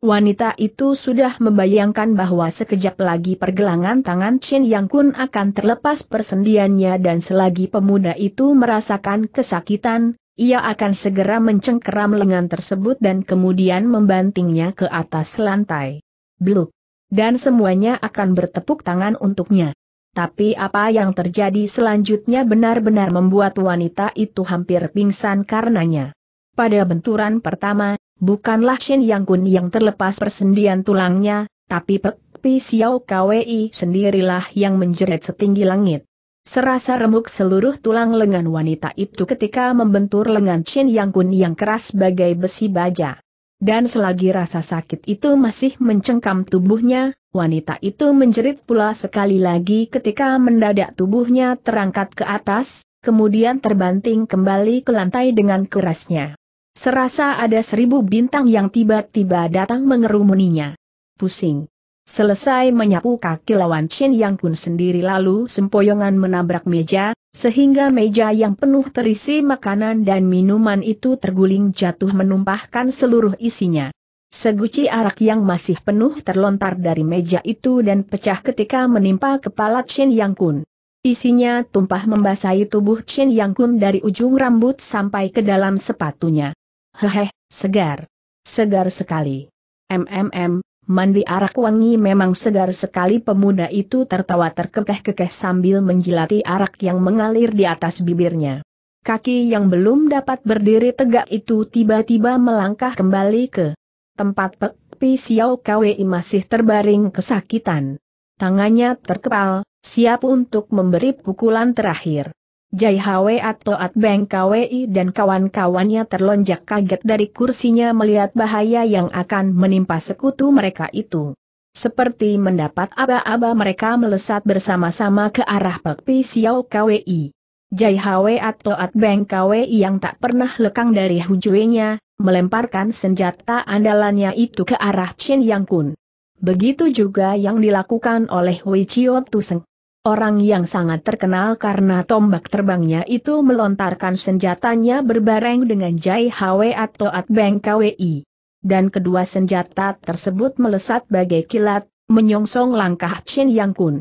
Wanita itu sudah membayangkan bahwa sekejap lagi pergelangan tangan Chen Yang Kun akan terlepas persendiannya dan selagi pemuda itu merasakan kesakitan, ia akan segera mencengkeram lengan tersebut dan kemudian membantingnya ke atas lantai. Bluk. Dan semuanya akan bertepuk tangan untuknya. Tapi apa yang terjadi selanjutnya benar-benar membuat wanita itu hampir pingsan karenanya. Pada benturan pertama, bukanlah Shen Yang Kun yang terlepas persendian tulangnya, tapi Pek Pi Xiao Kwei sendirilah yang menjerit setinggi langit. Serasa remuk seluruh tulang lengan wanita itu ketika membentur lengan Chen Yang Kun yang keras bagai besi baja. Dan selagi rasa sakit itu masih mencengkam tubuhnya, wanita itu menjerit pula sekali lagi ketika mendadak tubuhnya terangkat ke atas, kemudian terbanting kembali ke lantai dengan kerasnya. Serasa ada seribu bintang yang tiba-tiba datang mengerumuninya. Pusing. Selesai menyapu kaki lawan Chen Yang Kun sendiri lalu sempoyongan menabrak meja, sehingga meja yang penuh terisi makanan dan minuman itu terguling jatuh menumpahkan seluruh isinya. Seguci arak yang masih penuh terlontar dari meja itu dan pecah ketika menimpa kepala Chen Yang Kun. Isinya tumpah membasahi tubuh Chen Yang Kun dari ujung rambut sampai ke dalam sepatunya. Hehe, segar. Segar sekali. MMM, Mandi arak wangi memang segar sekali pemuda itu tertawa terkekeh-kekeh sambil menjilati arak yang mengalir di atas bibirnya. Kaki yang belum dapat berdiri tegak itu tiba-tiba melangkah kembali ke tempat Pek Pi Xiao Kwei masih terbaring kesakitan. Tangannya terkepal, siap untuk memberi pukulan terakhir. Jai Hwe atau Beng KWI dan kawan-kawannya terlonjak kaget dari kursinya melihat bahaya yang akan menimpa sekutu mereka itu. Seperti mendapat aba-aba mereka melesat bersama-sama ke arah Pak Pi Xiao KWI. Jai Hwe atau Beng KWI yang tak pernah lekang dari hujuenya, melemparkan senjata andalannya itu ke arah Chen Yang Kun. Begitu juga yang dilakukan oleh Wei Chio Tuseng. Orang yang sangat terkenal karena tombak terbangnya itu melontarkan senjatanya berbareng dengan Jai Hwe atau Atbeng KWI. Dan kedua senjata tersebut melesat bagai kilat, menyongsong langkah Shin Yang Kun.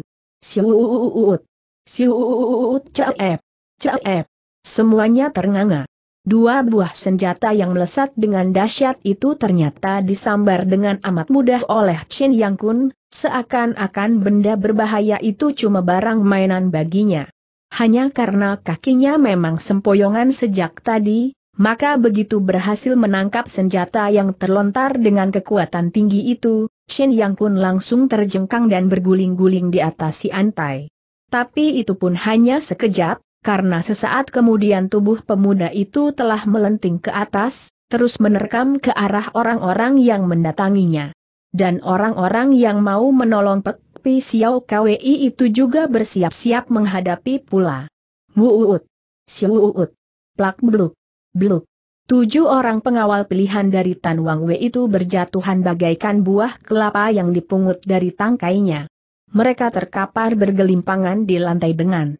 Siuuuut. Siuuuut caep. Caep. Semuanya ternganga. Dua buah senjata yang melesat dengan dahsyat itu ternyata disambar dengan amat mudah oleh Chin Yang Kun, seakan-akan benda berbahaya itu cuma barang mainan baginya. Hanya karena kakinya memang sempoyongan sejak tadi, maka begitu berhasil menangkap senjata yang terlontar dengan kekuatan tinggi itu, Shin Yang Kun langsung terjengkang dan berguling-guling di atas si antai. Tapi itu pun hanya sekejap, karena sesaat kemudian tubuh pemuda itu telah melenting ke atas, terus menerkam ke arah orang-orang yang mendatanginya. Dan orang-orang yang mau menolong Pek Pi Xiao KWI itu juga bersiap-siap menghadapi pula. Wuut. Siuut. Plak bluk. Bluk. Tujuh orang pengawal pilihan dari Tan Wang Wei itu berjatuhan bagaikan buah kelapa yang dipungut dari tangkainya. Mereka terkapar bergelimpangan di lantai dengan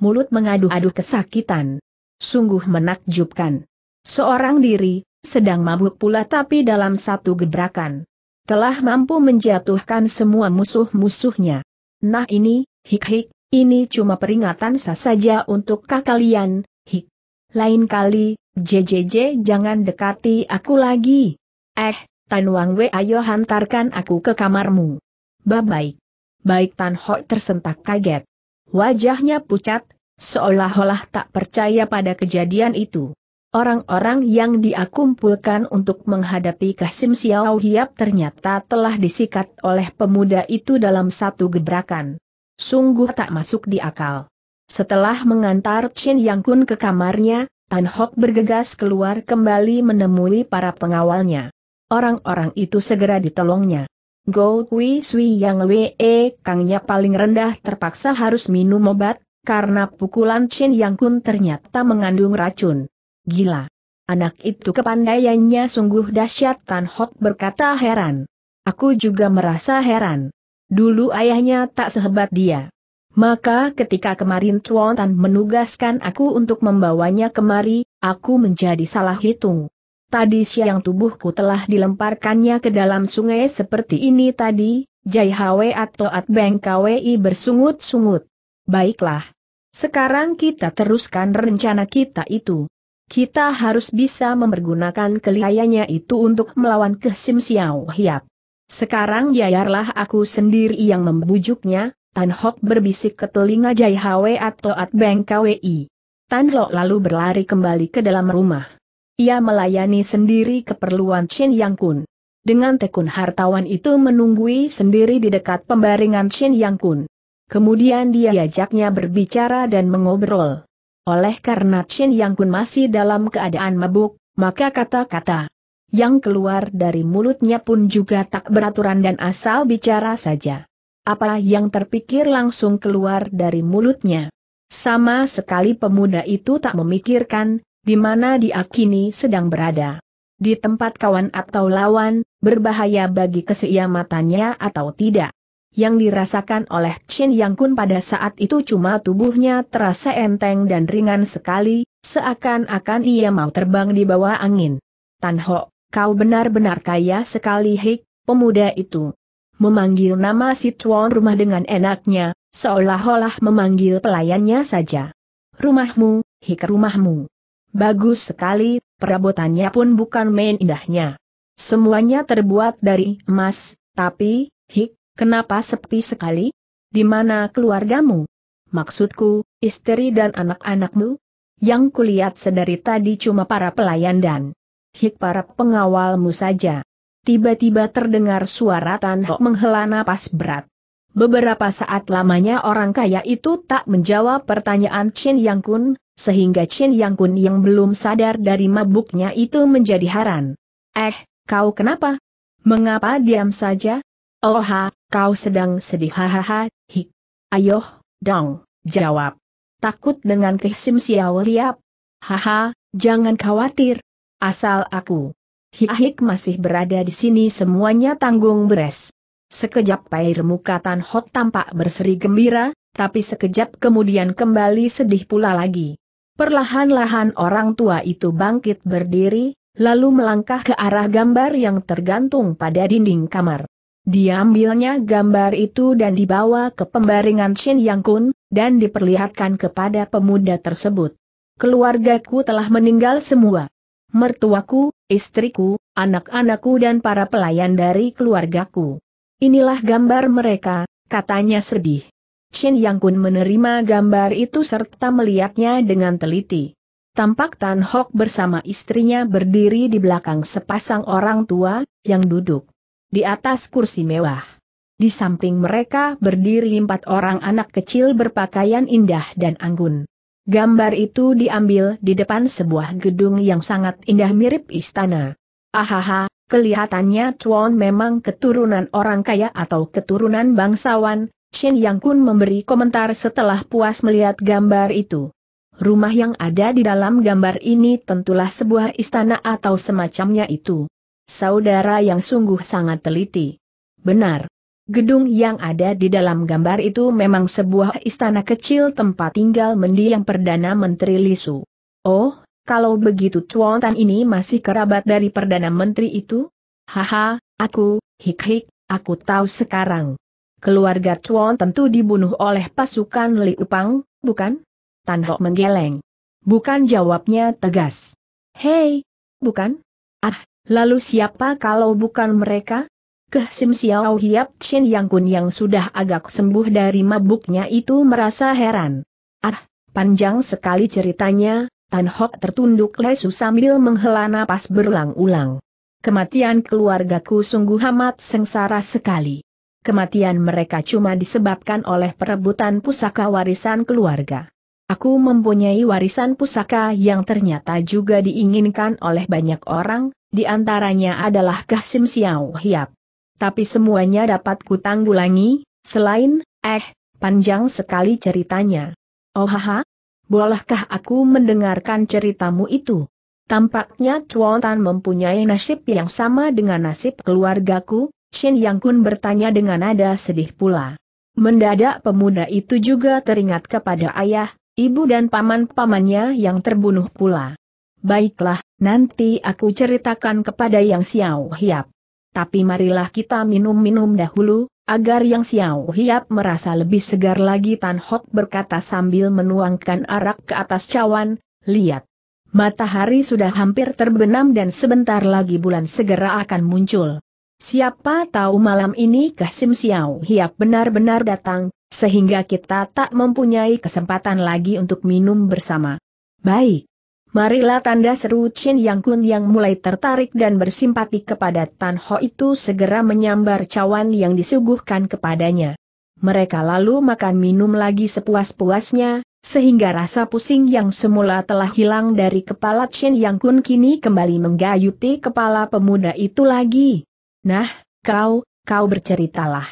mulut mengadu-adu kesakitan. Sungguh menakjubkan. Seorang diri, sedang mabuk pula tapi dalam satu gebrakan. Telah mampu menjatuhkan semua musuh-musuhnya. Nah ini, hik-hik, ini cuma peringatan saja untuk kalian, hik. Lain kali, JJJ jangan dekati aku lagi. Eh, Tan Wang Wei ayo hantarkan aku ke kamarmu. Baik. Baik Tan Hoi tersentak kaget. Wajahnya pucat, seolah-olah tak percaya pada kejadian itu. Orang-orang yang diakumpulkan untuk menghadapi Kasim Xiao Hiap ternyata telah disikat oleh pemuda itu dalam satu gebrakan. Sungguh tak masuk di akal. Setelah mengantar Chin Yang Kun ke kamarnya, Tan Hok bergegas keluar kembali menemui para pengawalnya. Orang-orang itu segera ditolongnya. Go Kui Sui Yang Wee Kangnya paling rendah terpaksa harus minum obat, karena pukulan Chin Yang Kun ternyata mengandung racun. Gila. Anak itu kepandaiannya sungguh dahsyat Tan Hot berkata heran. Aku juga merasa heran. Dulu ayahnya tak sehebat dia. Maka ketika kemarin Tuan Tan menugaskan aku untuk membawanya kemari, aku menjadi salah hitung. Tadi siang tubuhku telah dilemparkannya ke dalam sungai seperti ini tadi, Jai Hwe atau Beng KWI bersungut-sungut. Baiklah. Sekarang kita teruskan rencana kita itu. Kita harus bisa mempergunakan kelihayanya itu untuk melawan Kesim Xiao Hiap. Sekarang yayarlah aku sendiri yang membujuknya, Tan Hok berbisik ke telinga Jai Hwe atau At Beng KWI. Tan Lok lalu berlari kembali ke dalam rumah ia melayani sendiri keperluan Chin Yang Kun. Dengan tekun hartawan itu menunggui sendiri di dekat pembaringan Chin Yang Kun. Kemudian dia ajaknya berbicara dan mengobrol. Oleh karena Chin Yang Kun masih dalam keadaan mabuk, maka kata-kata yang keluar dari mulutnya pun juga tak beraturan dan asal bicara saja. Apa yang terpikir langsung keluar dari mulutnya. Sama sekali pemuda itu tak memikirkan, di mana dia kini sedang berada. Di tempat kawan atau lawan, berbahaya bagi keseiamatannya atau tidak. Yang dirasakan oleh Chin Yang Kun pada saat itu cuma tubuhnya terasa enteng dan ringan sekali, seakan-akan ia mau terbang di bawah angin. Tan Ho, kau benar-benar kaya sekali Hik, pemuda itu. Memanggil nama si tuan rumah dengan enaknya, seolah-olah memanggil pelayannya saja. Rumahmu, Hik rumahmu. Bagus sekali, perabotannya pun bukan main indahnya. Semuanya terbuat dari emas, tapi, hik, kenapa sepi sekali? Di mana keluargamu? Maksudku, istri dan anak-anakmu? Yang kulihat sedari tadi cuma para pelayan dan hik para pengawalmu saja. Tiba-tiba terdengar suara Tanho menghela napas berat. Beberapa saat lamanya orang kaya itu tak menjawab pertanyaan Chin Yang Kun, sehingga Chen Yang Kun yang belum sadar dari mabuknya itu menjadi heran. Eh, kau kenapa? Mengapa diam saja? Oh ha, kau sedang sedih hahaha, hik. Ayoh, dong, jawab. Takut dengan kehsim siaw riap. Haha, jangan khawatir. Asal aku. Hik-hik masih berada di sini semuanya tanggung beres. Sekejap air muka Tan Hot tampak berseri gembira, tapi sekejap kemudian kembali sedih pula lagi. Perlahan-lahan orang tua itu bangkit berdiri, lalu melangkah ke arah gambar yang tergantung pada dinding kamar. Diambilnya gambar itu dan dibawa ke pembaringan Shin Yang Kun, dan diperlihatkan kepada pemuda tersebut. Keluargaku telah meninggal semua. Mertuaku, istriku, anak-anakku dan para pelayan dari keluargaku. Inilah gambar mereka, katanya sedih. Shin Yang Kun menerima gambar itu serta melihatnya dengan teliti. Tampak Tan Hok bersama istrinya berdiri di belakang sepasang orang tua, yang duduk di atas kursi mewah. Di samping mereka berdiri empat orang anak kecil berpakaian indah dan anggun. Gambar itu diambil di depan sebuah gedung yang sangat indah mirip istana. Ahaha, kelihatannya Chuan memang keturunan orang kaya atau keturunan bangsawan, Shin Yang Kun memberi komentar setelah puas melihat gambar itu. Rumah yang ada di dalam gambar ini tentulah sebuah istana atau semacamnya itu. Saudara yang sungguh sangat teliti. Benar. Gedung yang ada di dalam gambar itu memang sebuah istana kecil tempat tinggal mendiang Perdana Menteri Lisu. Oh, kalau begitu Chuan ini masih kerabat dari Perdana Menteri itu? Haha, aku, hik-hik, aku tahu sekarang keluarga Chuan tentu dibunuh oleh pasukan Liupang, bukan? Tan Ho menggeleng. Bukan jawabnya tegas. Hei, bukan? Ah, lalu siapa kalau bukan mereka? Keh Sim Xiao Hiap Chin Yang Kun yang sudah agak sembuh dari mabuknya itu merasa heran. Ah, panjang sekali ceritanya, Tan Hok tertunduk lesu sambil menghela napas berulang-ulang. Kematian keluargaku sungguh amat sengsara sekali kematian mereka cuma disebabkan oleh perebutan pusaka warisan keluarga. Aku mempunyai warisan pusaka yang ternyata juga diinginkan oleh banyak orang, di antaranya adalah Sim Xiao Hiap. Tapi semuanya dapat kutanggulangi, selain, eh, panjang sekali ceritanya. Oh haha, bolehkah aku mendengarkan ceritamu itu? Tampaknya Chuan Tan mempunyai nasib yang sama dengan nasib keluargaku, Shin Yang Kun bertanya dengan nada sedih pula. Mendadak pemuda itu juga teringat kepada ayah, ibu dan paman-pamannya yang terbunuh pula. Baiklah, nanti aku ceritakan kepada Yang Xiao Hiap. Tapi marilah kita minum-minum dahulu, agar Yang Xiao Hiap merasa lebih segar lagi Tan Hok berkata sambil menuangkan arak ke atas cawan, lihat. Matahari sudah hampir terbenam dan sebentar lagi bulan segera akan muncul. Siapa tahu malam ini Kasim Xiao Hiap benar-benar datang, sehingga kita tak mempunyai kesempatan lagi untuk minum bersama. Baik. Marilah tanda seru Chin Yang Kun yang mulai tertarik dan bersimpati kepada Tan Ho itu segera menyambar cawan yang disuguhkan kepadanya. Mereka lalu makan minum lagi sepuas-puasnya, sehingga rasa pusing yang semula telah hilang dari kepala Chen Yang Kun kini kembali menggayuti kepala pemuda itu lagi. Nah, kau, kau berceritalah.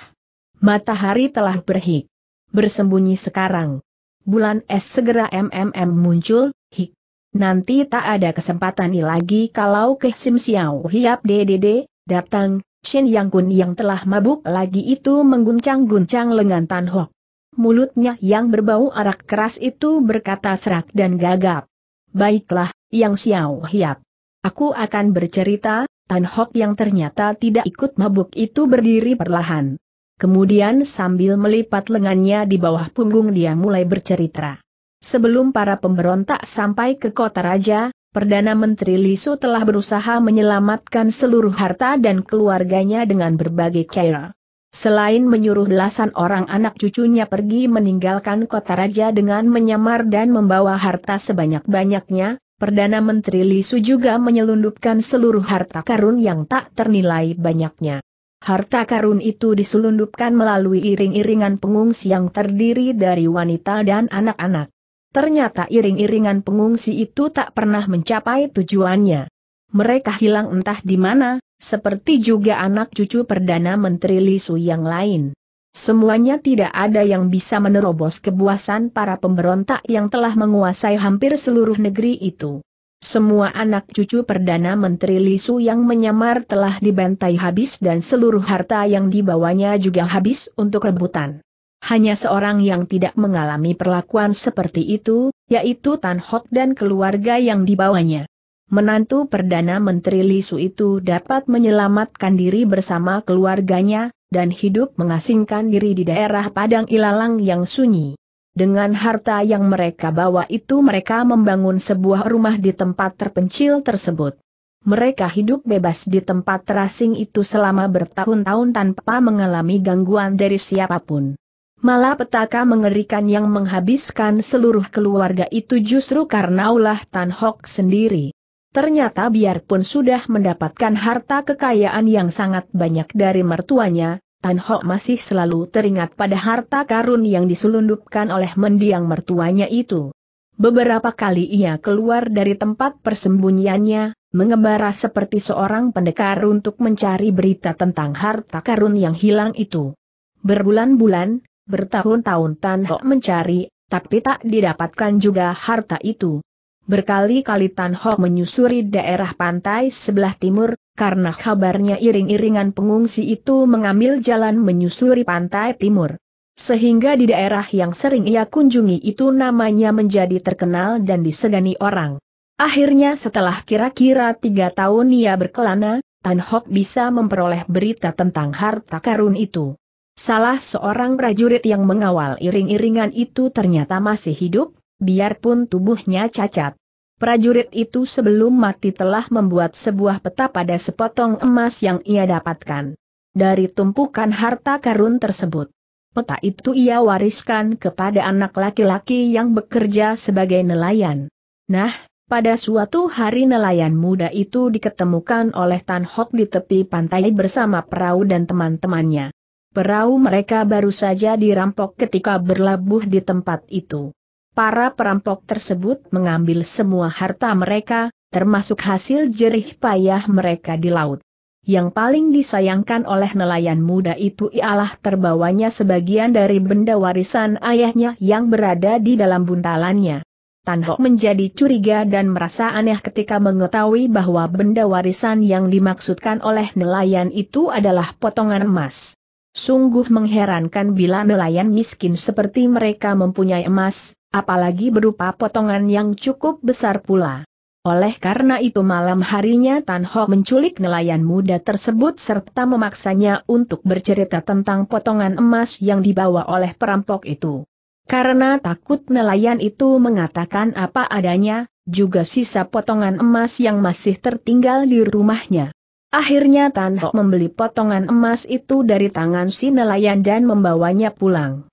Matahari telah berhik. Bersembunyi sekarang. Bulan es segera MMM muncul, hik. Nanti tak ada kesempatan lagi kalau ke Sim Xiao Hiap DDD, datang, Shen Yang Kun yang telah mabuk lagi itu mengguncang-guncang lengan Tan Hok. Mulutnya yang berbau arak keras itu berkata serak dan gagap. Baiklah, Yang Xiao Hiap. Aku akan bercerita, Tan Hok yang ternyata tidak ikut mabuk itu berdiri perlahan. Kemudian sambil melipat lengannya di bawah punggung dia mulai bercerita. Sebelum para pemberontak sampai ke kota raja, Perdana Menteri Lisu telah berusaha menyelamatkan seluruh harta dan keluarganya dengan berbagai cara. Selain menyuruh belasan orang anak cucunya pergi meninggalkan kota raja dengan menyamar dan membawa harta sebanyak-banyaknya, Perdana Menteri Li Su juga menyelundupkan seluruh harta karun yang tak ternilai banyaknya. Harta karun itu diselundupkan melalui iring-iringan pengungsi yang terdiri dari wanita dan anak-anak. Ternyata iring-iringan pengungsi itu tak pernah mencapai tujuannya. Mereka hilang entah di mana, seperti juga anak cucu Perdana Menteri Li Su yang lain. Semuanya tidak ada yang bisa menerobos kebuasan para pemberontak yang telah menguasai hampir seluruh negeri itu. Semua anak cucu Perdana Menteri Lisu yang menyamar telah dibantai habis dan seluruh harta yang dibawanya juga habis untuk rebutan. Hanya seorang yang tidak mengalami perlakuan seperti itu, yaitu Tan Hok dan keluarga yang dibawanya. Menantu Perdana Menteri Lisu itu dapat menyelamatkan diri bersama keluarganya, dan hidup mengasingkan diri di daerah Padang Ilalang yang sunyi. Dengan harta yang mereka bawa itu mereka membangun sebuah rumah di tempat terpencil tersebut. Mereka hidup bebas di tempat terasing itu selama bertahun-tahun tanpa mengalami gangguan dari siapapun. Malah petaka mengerikan yang menghabiskan seluruh keluarga itu justru karena ulah Tan Hok sendiri. Ternyata biarpun sudah mendapatkan harta kekayaan yang sangat banyak dari mertuanya, Tan Ho masih selalu teringat pada harta karun yang diselundupkan oleh mendiang mertuanya itu. Beberapa kali ia keluar dari tempat persembunyiannya, mengembara seperti seorang pendekar untuk mencari berita tentang harta karun yang hilang itu. Berbulan-bulan, bertahun-tahun Tan Ho mencari, tapi tak didapatkan juga harta itu. Berkali-kali Tan Hok menyusuri daerah pantai sebelah timur, karena kabarnya iring-iringan pengungsi itu mengambil jalan menyusuri pantai timur. Sehingga di daerah yang sering ia kunjungi itu namanya menjadi terkenal dan disegani orang. Akhirnya setelah kira-kira tiga tahun ia berkelana, Tan Hok bisa memperoleh berita tentang harta karun itu. Salah seorang prajurit yang mengawal iring-iringan itu ternyata masih hidup, biarpun tubuhnya cacat. Prajurit itu sebelum mati telah membuat sebuah peta pada sepotong emas yang ia dapatkan. Dari tumpukan harta karun tersebut. Peta itu ia wariskan kepada anak laki-laki yang bekerja sebagai nelayan. Nah, pada suatu hari nelayan muda itu diketemukan oleh Tan Hok di tepi pantai bersama perahu dan teman-temannya. Perahu mereka baru saja dirampok ketika berlabuh di tempat itu para perampok tersebut mengambil semua harta mereka, termasuk hasil jerih payah mereka di laut. Yang paling disayangkan oleh nelayan muda itu ialah terbawanya sebagian dari benda warisan ayahnya yang berada di dalam buntalannya. Tan Ho menjadi curiga dan merasa aneh ketika mengetahui bahwa benda warisan yang dimaksudkan oleh nelayan itu adalah potongan emas. Sungguh mengherankan bila nelayan miskin seperti mereka mempunyai emas, apalagi berupa potongan yang cukup besar pula. Oleh karena itu malam harinya Tan Ho menculik nelayan muda tersebut serta memaksanya untuk bercerita tentang potongan emas yang dibawa oleh perampok itu. Karena takut nelayan itu mengatakan apa adanya, juga sisa potongan emas yang masih tertinggal di rumahnya. Akhirnya Tan Ho membeli potongan emas itu dari tangan si nelayan dan membawanya pulang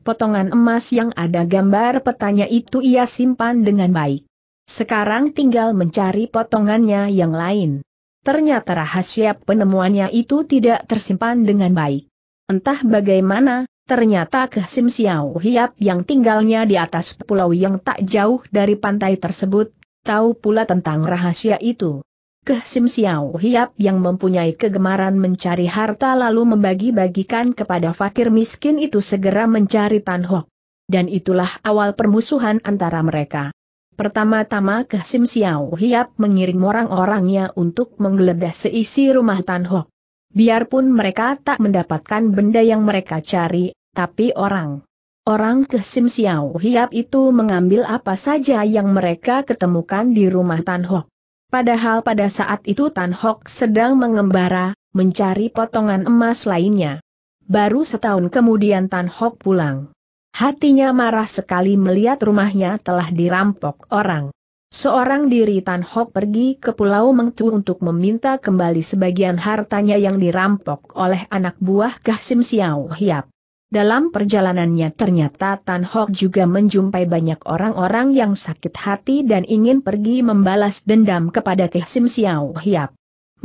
potongan emas yang ada gambar petanya itu ia simpan dengan baik. Sekarang tinggal mencari potongannya yang lain. Ternyata rahasia penemuannya itu tidak tersimpan dengan baik. Entah bagaimana, ternyata Sim Xiao Hiap yang tinggalnya di atas pulau yang tak jauh dari pantai tersebut, tahu pula tentang rahasia itu. Kehsim Sim Xiao Hiap yang mempunyai kegemaran mencari harta lalu membagi-bagikan kepada fakir miskin itu segera mencari Tan Hok. Dan itulah awal permusuhan antara mereka. Pertama-tama Kehsim Sim Xiao Hiap mengirim orang-orangnya untuk menggeledah seisi rumah Tan Hok. Biarpun mereka tak mendapatkan benda yang mereka cari, tapi orang. Orang Kehsim Sim Xiao Hiap itu mengambil apa saja yang mereka ketemukan di rumah Tan Hok. Padahal pada saat itu Tan Hok sedang mengembara, mencari potongan emas lainnya. Baru setahun kemudian Tan Hok pulang. Hatinya marah sekali melihat rumahnya telah dirampok orang. Seorang diri Tan Hok pergi ke Pulau Mengtu untuk meminta kembali sebagian hartanya yang dirampok oleh anak buah Kahsim Xiao Hiap. Dalam perjalanannya ternyata Tan Hok juga menjumpai banyak orang-orang yang sakit hati dan ingin pergi membalas dendam kepada Keh Sim Xiao Hiap.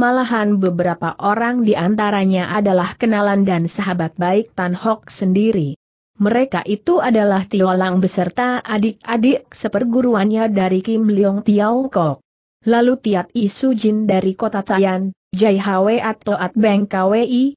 Malahan beberapa orang di antaranya adalah kenalan dan sahabat baik Tan Hok sendiri. Mereka itu adalah Tio Lang beserta adik-adik seperguruannya dari Kim Leong Tiao Kok. Lalu Tiat Isu Jin dari kota Cayan, Jai Hwe atau At Beng KWI,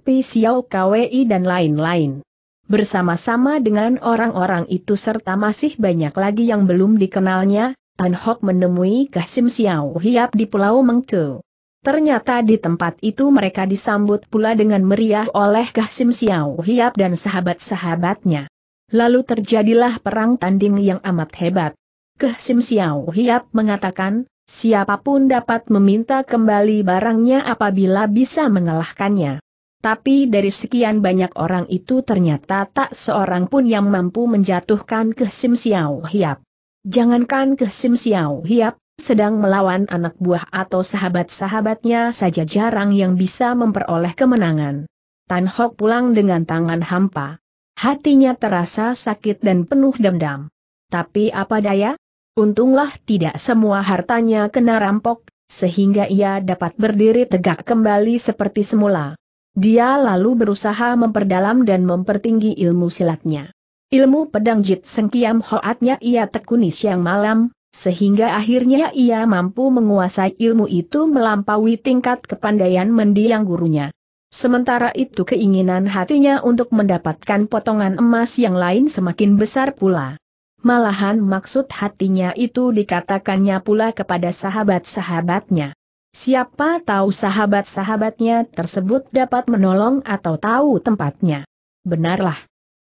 Pi Xiao Kwi dan lain-lain. Bersama-sama dengan orang-orang itu serta masih banyak lagi yang belum dikenalnya, Tan Hok menemui Kasim Xiao Hiap di Pulau Mengcu. Ternyata di tempat itu mereka disambut pula dengan meriah oleh Kasim Xiao Hiap dan sahabat-sahabatnya. Lalu terjadilah perang tanding yang amat hebat. Kasim Xiao Hiap mengatakan, siapapun dapat meminta kembali barangnya apabila bisa mengalahkannya. Tapi dari sekian banyak orang itu ternyata tak seorang pun yang mampu menjatuhkan ke Sim Xiao Hiap. Jangankan ke Sim Xiao Hiap, sedang melawan anak buah atau sahabat-sahabatnya saja jarang yang bisa memperoleh kemenangan. Tan Hok pulang dengan tangan hampa. Hatinya terasa sakit dan penuh dendam. Tapi apa daya? Untunglah tidak semua hartanya kena rampok, sehingga ia dapat berdiri tegak kembali seperti semula. Dia lalu berusaha memperdalam dan mempertinggi ilmu silatnya. Ilmu pedang Jit Sengkiam Hoatnya ia tekuni siang malam, sehingga akhirnya ia mampu menguasai ilmu itu melampaui tingkat kepandaian mendiang gurunya. Sementara itu keinginan hatinya untuk mendapatkan potongan emas yang lain semakin besar pula. Malahan maksud hatinya itu dikatakannya pula kepada sahabat-sahabatnya. Siapa tahu sahabat-sahabatnya tersebut dapat menolong atau tahu tempatnya. Benarlah.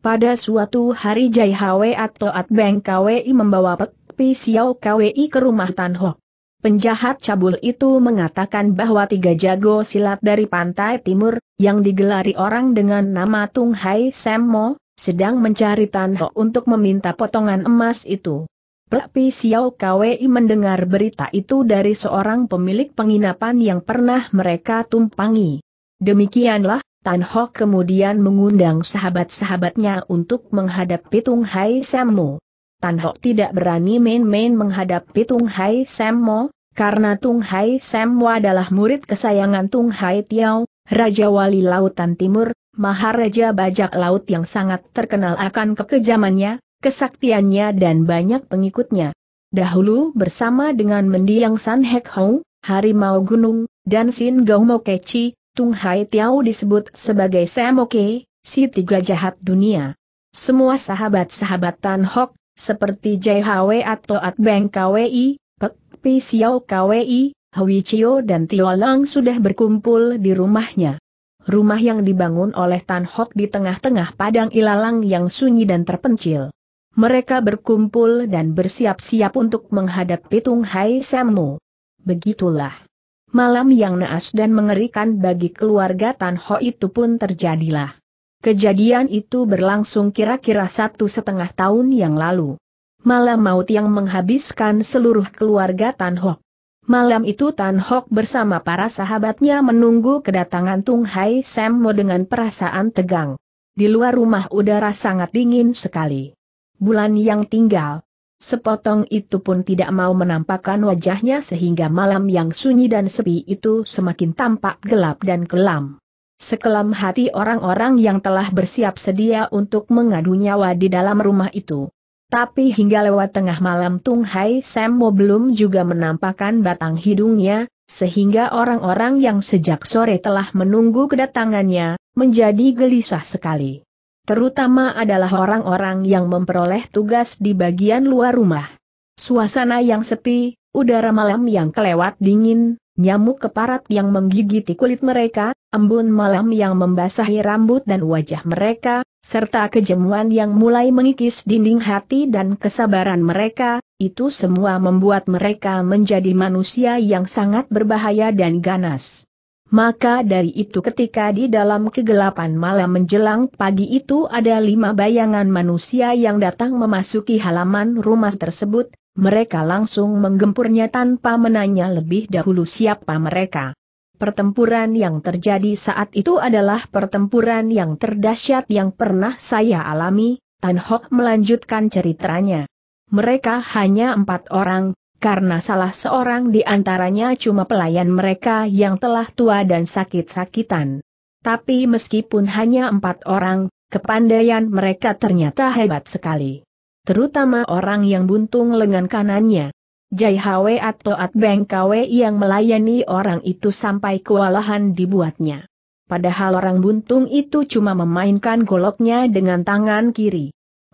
Pada suatu hari Jai Hwe atau Beng Kwi membawa Pek Pi Siau Kwi ke rumah Tan Hok. Penjahat cabul itu mengatakan bahwa tiga jago silat dari pantai timur, yang digelari orang dengan nama Tung Hai Sam Mo, sedang mencari Tan Ho untuk meminta potongan emas itu. Pepi Xiao Kwei mendengar berita itu dari seorang pemilik penginapan yang pernah mereka tumpangi. Demikianlah, Tan Ho kemudian mengundang sahabat-sahabatnya untuk menghadapi Tung Hai Sammo. Tan Ho tidak berani main-main menghadapi Tung Hai Sammo, karena Tung Hai Sammo adalah murid kesayangan Tung Hai Tiao, Raja Wali Lautan Timur, Maharaja Bajak Laut yang sangat terkenal akan kekejamannya, kesaktiannya dan banyak pengikutnya. Dahulu bersama dengan mendiang San Hek Hou, Harimau Gunung, dan Sin Gao Mokechi, Tung Hai Tiao disebut sebagai Semoke, si tiga jahat dunia. Semua sahabat-sahabat Tan Hok, seperti Jai Hwe atau At Beng KWI, Pek Pi Xiao KWI, Hui Chio dan Tio Lang sudah berkumpul di rumahnya. Rumah yang dibangun oleh Tan Hok di tengah-tengah padang ilalang yang sunyi dan terpencil mereka berkumpul dan bersiap-siap untuk menghadapi Tung Hai Semu. Begitulah. Malam yang naas dan mengerikan bagi keluarga Tan Ho itu pun terjadilah. Kejadian itu berlangsung kira-kira satu setengah tahun yang lalu. Malam maut yang menghabiskan seluruh keluarga Tan Ho. Malam itu Tan Hok bersama para sahabatnya menunggu kedatangan Tung Hai Semo dengan perasaan tegang. Di luar rumah udara sangat dingin sekali bulan yang tinggal. Sepotong itu pun tidak mau menampakkan wajahnya sehingga malam yang sunyi dan sepi itu semakin tampak gelap dan kelam. Sekelam hati orang-orang yang telah bersiap sedia untuk mengadu nyawa di dalam rumah itu. Tapi hingga lewat tengah malam Tung Hai Semmo belum juga menampakkan batang hidungnya, sehingga orang-orang yang sejak sore telah menunggu kedatangannya, menjadi gelisah sekali. Terutama adalah orang-orang yang memperoleh tugas di bagian luar rumah. Suasana yang sepi, udara malam yang kelewat dingin, nyamuk keparat yang menggigiti kulit mereka, embun malam yang membasahi rambut dan wajah mereka, serta kejemuan yang mulai mengikis dinding hati dan kesabaran mereka, itu semua membuat mereka menjadi manusia yang sangat berbahaya dan ganas. Maka dari itu ketika di dalam kegelapan malam menjelang pagi itu ada lima bayangan manusia yang datang memasuki halaman rumah tersebut, mereka langsung menggempurnya tanpa menanya lebih dahulu siapa mereka. Pertempuran yang terjadi saat itu adalah pertempuran yang terdahsyat yang pernah saya alami, Tan Hok melanjutkan ceritanya. Mereka hanya empat orang, karena salah seorang di antaranya cuma pelayan mereka yang telah tua dan sakit-sakitan. Tapi meskipun hanya empat orang, kepandaian mereka ternyata hebat sekali. Terutama orang yang buntung lengan kanannya. Jai Hwe atau At Beng Kwe yang melayani orang itu sampai kewalahan dibuatnya. Padahal orang buntung itu cuma memainkan goloknya dengan tangan kiri.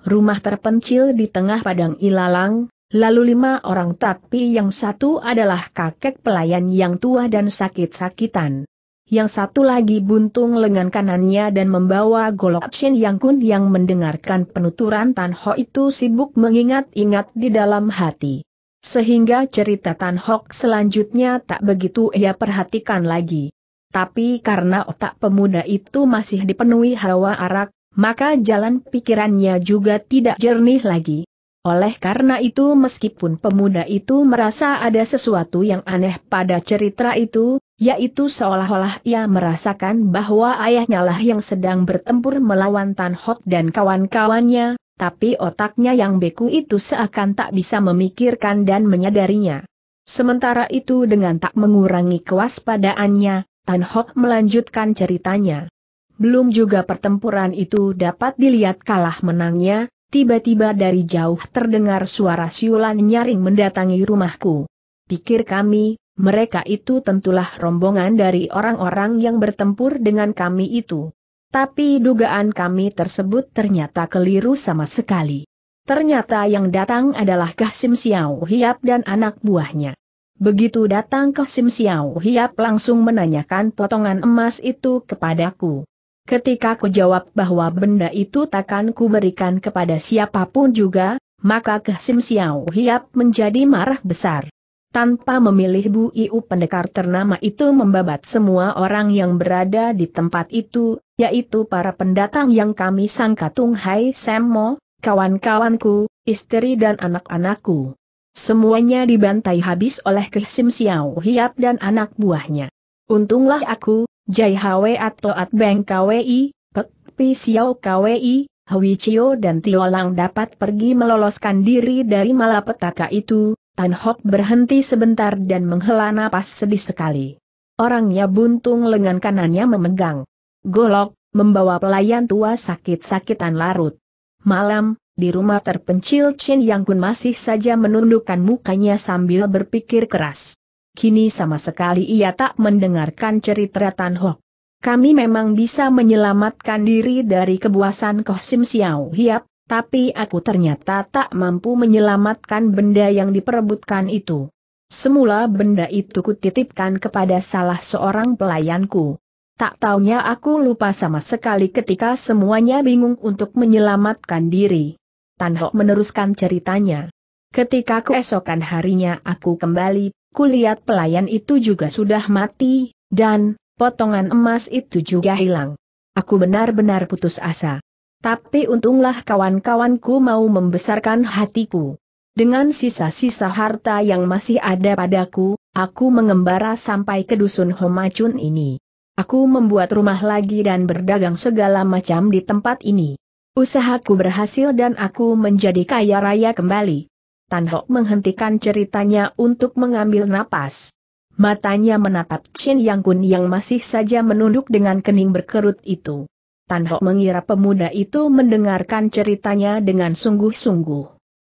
Rumah terpencil di tengah padang ilalang, Lalu lima orang tapi yang satu adalah kakek pelayan yang tua dan sakit-sakitan. Yang satu lagi buntung lengan kanannya dan membawa golok Shin Yang Kun yang mendengarkan penuturan Tan Ho itu sibuk mengingat-ingat di dalam hati. Sehingga cerita Tan Hok selanjutnya tak begitu ia perhatikan lagi. Tapi karena otak pemuda itu masih dipenuhi hawa arak, maka jalan pikirannya juga tidak jernih lagi. Oleh karena itu meskipun pemuda itu merasa ada sesuatu yang aneh pada cerita itu, yaitu seolah-olah ia merasakan bahwa ayahnya lah yang sedang bertempur melawan Tan Hok dan kawan-kawannya, tapi otaknya yang beku itu seakan tak bisa memikirkan dan menyadarinya. Sementara itu dengan tak mengurangi kewaspadaannya, Tan Hok melanjutkan ceritanya. Belum juga pertempuran itu dapat dilihat kalah menangnya, Tiba-tiba dari jauh terdengar suara siulan nyaring mendatangi rumahku. Pikir kami, mereka itu tentulah rombongan dari orang-orang yang bertempur dengan kami itu. Tapi dugaan kami tersebut ternyata keliru sama sekali. Ternyata yang datang adalah Sim Xiao Hiap dan anak buahnya. Begitu datang ke Sim Xiao Hiap langsung menanyakan potongan emas itu kepadaku. Ketika ku jawab bahwa benda itu takkan ku berikan kepada siapapun juga, maka Kesim Xiao Hiap menjadi marah besar. Tanpa memilih Bu Iu pendekar ternama itu membabat semua orang yang berada di tempat itu, yaitu para pendatang yang kami sangka Tung Hai Semmo, kawan-kawanku, istri dan anak-anakku. Semuanya dibantai habis oleh Kesim Xiao Hiap dan anak buahnya. Untunglah aku, Jai Hwe atau At Beng KWI, Pek Pi Xiao KWI, Hwi Chio dan Tio Lang dapat pergi meloloskan diri dari malapetaka itu, Tan Hok berhenti sebentar dan menghela napas sedih sekali. Orangnya buntung lengan kanannya memegang. Golok, membawa pelayan tua sakit-sakitan larut. Malam, di rumah terpencil Chin Yang Kun masih saja menundukkan mukanya sambil berpikir keras kini sama sekali ia tak mendengarkan cerita Tan Hok. Kami memang bisa menyelamatkan diri dari kebuasan Koh Sim Siau Hiap, tapi aku ternyata tak mampu menyelamatkan benda yang diperebutkan itu. Semula benda itu kutitipkan kepada salah seorang pelayanku. Tak taunya aku lupa sama sekali ketika semuanya bingung untuk menyelamatkan diri. Tan Hok meneruskan ceritanya. Ketika keesokan harinya aku kembali Kulihat pelayan itu juga sudah mati, dan potongan emas itu juga hilang. Aku benar-benar putus asa. Tapi untunglah kawan-kawanku mau membesarkan hatiku. Dengan sisa-sisa harta yang masih ada padaku, aku mengembara sampai ke dusun Homacun ini. Aku membuat rumah lagi dan berdagang segala macam di tempat ini. Usahaku berhasil dan aku menjadi kaya raya kembali. Tan Hok menghentikan ceritanya untuk mengambil napas. Matanya menatap Chin Yang Kun yang masih saja menunduk dengan kening berkerut itu. Tan Hok mengira pemuda itu mendengarkan ceritanya dengan sungguh-sungguh.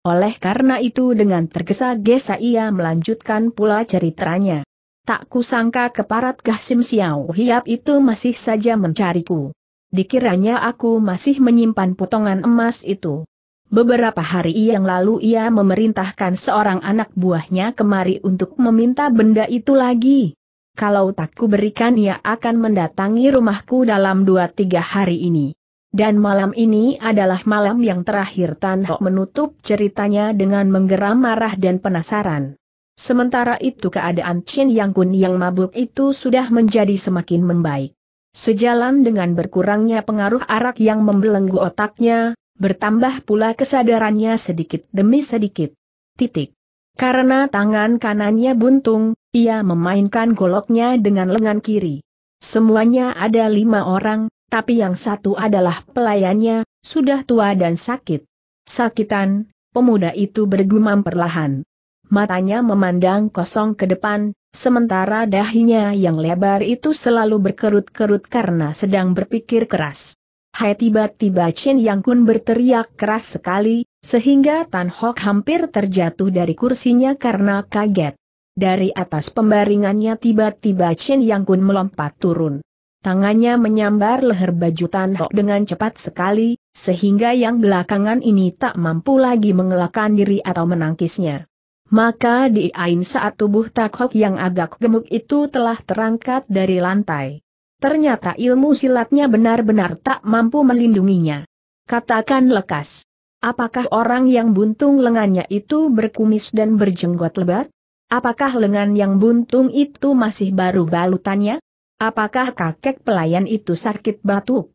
Oleh karena itu dengan tergesa-gesa ia melanjutkan pula ceritanya. Tak kusangka keparat Gahsim Xiao Hiap itu masih saja mencariku. Dikiranya aku masih menyimpan potongan emas itu. Beberapa hari yang lalu ia memerintahkan seorang anak buahnya kemari untuk meminta benda itu lagi. Kalau tak kuberikan ia akan mendatangi rumahku dalam dua tiga hari ini. Dan malam ini adalah malam yang terakhir Tan Ho menutup ceritanya dengan menggeram marah dan penasaran. Sementara itu keadaan Chin Yang Kun yang mabuk itu sudah menjadi semakin membaik. Sejalan dengan berkurangnya pengaruh arak yang membelenggu otaknya, Bertambah pula kesadarannya sedikit demi sedikit. Titik. Karena tangan kanannya buntung, ia memainkan goloknya dengan lengan kiri. Semuanya ada lima orang, tapi yang satu adalah pelayannya, sudah tua dan sakit. Sakitan, pemuda itu bergumam perlahan. Matanya memandang kosong ke depan, sementara dahinya yang lebar itu selalu berkerut-kerut karena sedang berpikir keras. Hai tiba-tiba Chen Yang Kun berteriak keras sekali, sehingga Tan Hok hampir terjatuh dari kursinya karena kaget. Dari atas pembaringannya tiba-tiba Chen Yang Kun melompat turun. Tangannya menyambar leher baju Tan Hok dengan cepat sekali, sehingga yang belakangan ini tak mampu lagi mengelakkan diri atau menangkisnya. Maka diain saat tubuh Tak Hok yang agak gemuk itu telah terangkat dari lantai. Ternyata ilmu silatnya benar-benar tak mampu melindunginya. Katakan lekas. Apakah orang yang buntung lengannya itu berkumis dan berjenggot lebat? Apakah lengan yang buntung itu masih baru balutannya? Apakah kakek pelayan itu sakit batuk?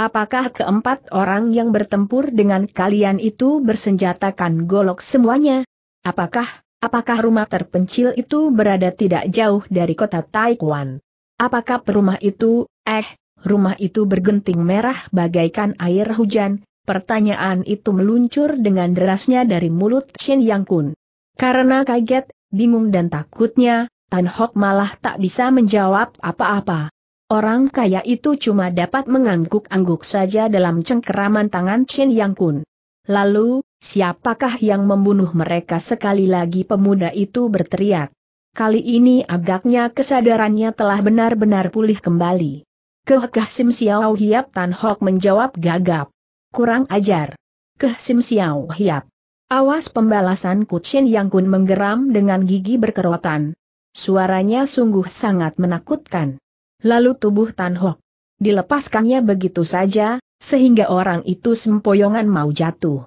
Apakah keempat orang yang bertempur dengan kalian itu bersenjatakan golok semuanya? Apakah, apakah rumah terpencil itu berada tidak jauh dari kota Taikwan? Apakah perumah itu, eh, rumah itu bergenting merah bagaikan air hujan, pertanyaan itu meluncur dengan derasnya dari mulut Shin Yang Kun. Karena kaget, bingung dan takutnya, Tan Hok malah tak bisa menjawab apa-apa. Orang kaya itu cuma dapat mengangguk-angguk saja dalam cengkeraman tangan Chin Yang Kun. Lalu, siapakah yang membunuh mereka sekali lagi pemuda itu berteriak. Kali ini agaknya kesadarannya telah benar-benar pulih kembali. Kehkeh Sim Siau Hiap Tan Hok menjawab gagap. Kurang ajar. Keh Sim Siau Hiap. Awas pembalasan Kuchin Yang Kun menggeram dengan gigi berkerotan. Suaranya sungguh sangat menakutkan. Lalu tubuh Tan Hok. Dilepaskannya begitu saja, sehingga orang itu sempoyongan mau jatuh.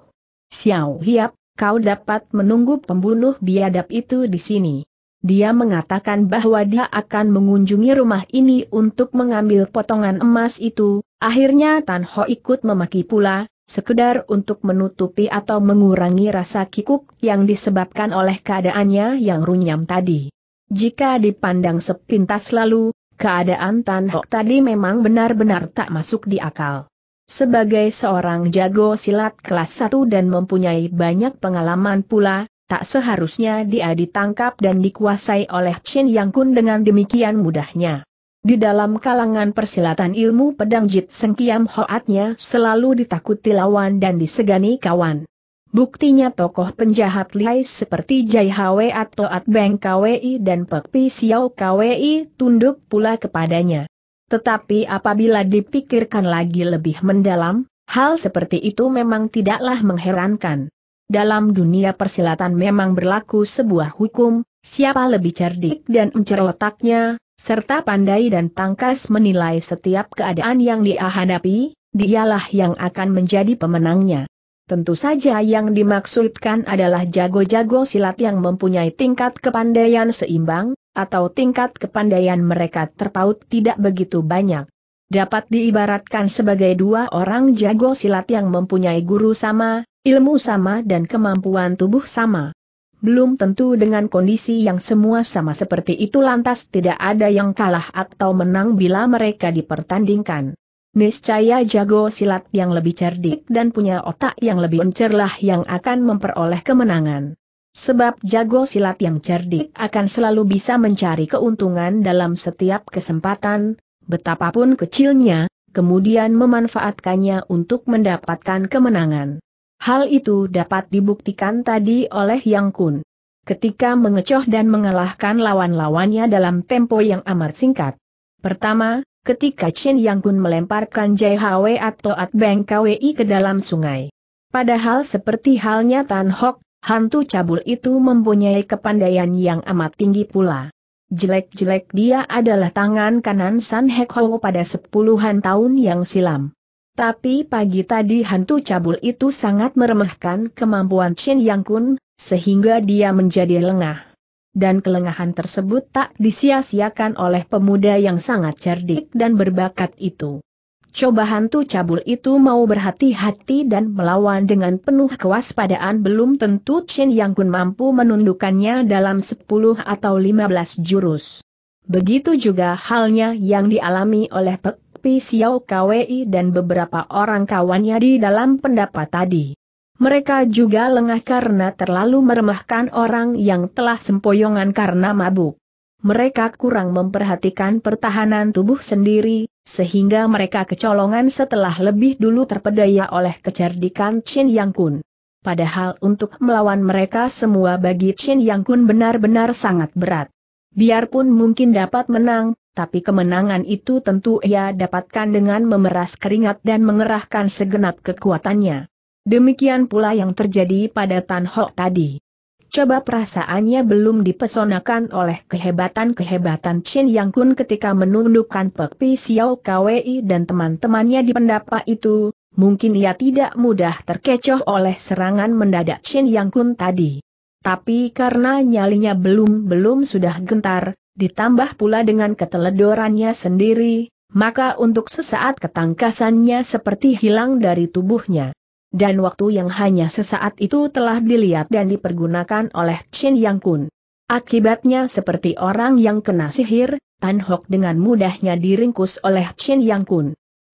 Siau Hiap, kau dapat menunggu pembunuh biadab itu di sini. Dia mengatakan bahwa dia akan mengunjungi rumah ini untuk mengambil potongan emas itu, akhirnya Tan Ho ikut memaki pula, sekedar untuk menutupi atau mengurangi rasa kikuk yang disebabkan oleh keadaannya yang runyam tadi. Jika dipandang sepintas lalu, keadaan Tan Ho tadi memang benar-benar tak masuk di akal. Sebagai seorang jago silat kelas 1 dan mempunyai banyak pengalaman pula, tak seharusnya dia ditangkap dan dikuasai oleh Chin Yang Kun dengan demikian mudahnya. Di dalam kalangan persilatan ilmu pedang Jit Kiam Hoatnya selalu ditakuti lawan dan disegani kawan. Buktinya tokoh penjahat lihai seperti Jai Hwe atau At Beng KWI dan Pek Pi Xiao KWI tunduk pula kepadanya. Tetapi apabila dipikirkan lagi lebih mendalam, hal seperti itu memang tidaklah mengherankan dalam dunia persilatan memang berlaku sebuah hukum, siapa lebih cerdik dan mencerotaknya, otaknya, serta pandai dan tangkas menilai setiap keadaan yang dia hadapi, dialah yang akan menjadi pemenangnya. Tentu saja yang dimaksudkan adalah jago-jago silat yang mempunyai tingkat kepandaian seimbang, atau tingkat kepandaian mereka terpaut tidak begitu banyak. Dapat diibaratkan sebagai dua orang jago silat yang mempunyai guru sama, Ilmu sama dan kemampuan tubuh sama. Belum tentu dengan kondisi yang semua sama seperti itu lantas tidak ada yang kalah atau menang bila mereka dipertandingkan. Niscaya jago silat yang lebih cerdik dan punya otak yang lebih encerlah yang akan memperoleh kemenangan. Sebab jago silat yang cerdik akan selalu bisa mencari keuntungan dalam setiap kesempatan, betapapun kecilnya, kemudian memanfaatkannya untuk mendapatkan kemenangan. Hal itu dapat dibuktikan tadi oleh Yang Kun. Ketika mengecoh dan mengalahkan lawan-lawannya dalam tempo yang amat singkat. Pertama, ketika Chen Yang Kun melemparkan Hwe atau At Beng KWI ke dalam sungai. Padahal seperti halnya Tan Hok, hantu cabul itu mempunyai kepandaian yang amat tinggi pula. Jelek-jelek dia adalah tangan kanan San Hek Ho pada sepuluhan tahun yang silam. Tapi pagi tadi hantu cabul itu sangat meremehkan kemampuan Chen Yang Kun, sehingga dia menjadi lengah. Dan kelengahan tersebut tak disia-siakan oleh pemuda yang sangat cerdik dan berbakat itu. Coba hantu cabul itu mau berhati-hati dan melawan dengan penuh kewaspadaan belum tentu Chen Yang Kun mampu menundukkannya dalam 10 atau 15 jurus. Begitu juga halnya yang dialami oleh Pek Pi Xiao Kwi dan beberapa orang kawannya di dalam pendapat tadi. Mereka juga lengah karena terlalu meremahkan orang yang telah sempoyongan karena mabuk. Mereka kurang memperhatikan pertahanan tubuh sendiri, sehingga mereka kecolongan setelah lebih dulu terpedaya oleh kecerdikan Chin Yang Kun. Padahal untuk melawan mereka semua bagi Chin Yang Kun benar-benar sangat berat. Biarpun mungkin dapat menang, tapi kemenangan itu tentu ia dapatkan dengan memeras keringat dan mengerahkan segenap kekuatannya. Demikian pula yang terjadi pada Tan Hok tadi. Coba perasaannya belum dipesonakan oleh kehebatan-kehebatan Chin Yang Kun ketika menundukkan Pek Pi Xiao Kwi dan teman-temannya di pendapa itu, mungkin ia tidak mudah terkecoh oleh serangan mendadak Chin Yang Kun tadi. Tapi karena nyalinya belum-belum sudah gentar, ditambah pula dengan keteledorannya sendiri, maka untuk sesaat ketangkasannya seperti hilang dari tubuhnya. Dan waktu yang hanya sesaat itu telah dilihat dan dipergunakan oleh Chen Yang Kun. Akibatnya seperti orang yang kena sihir, Tan Hok dengan mudahnya diringkus oleh Chen Yang Kun.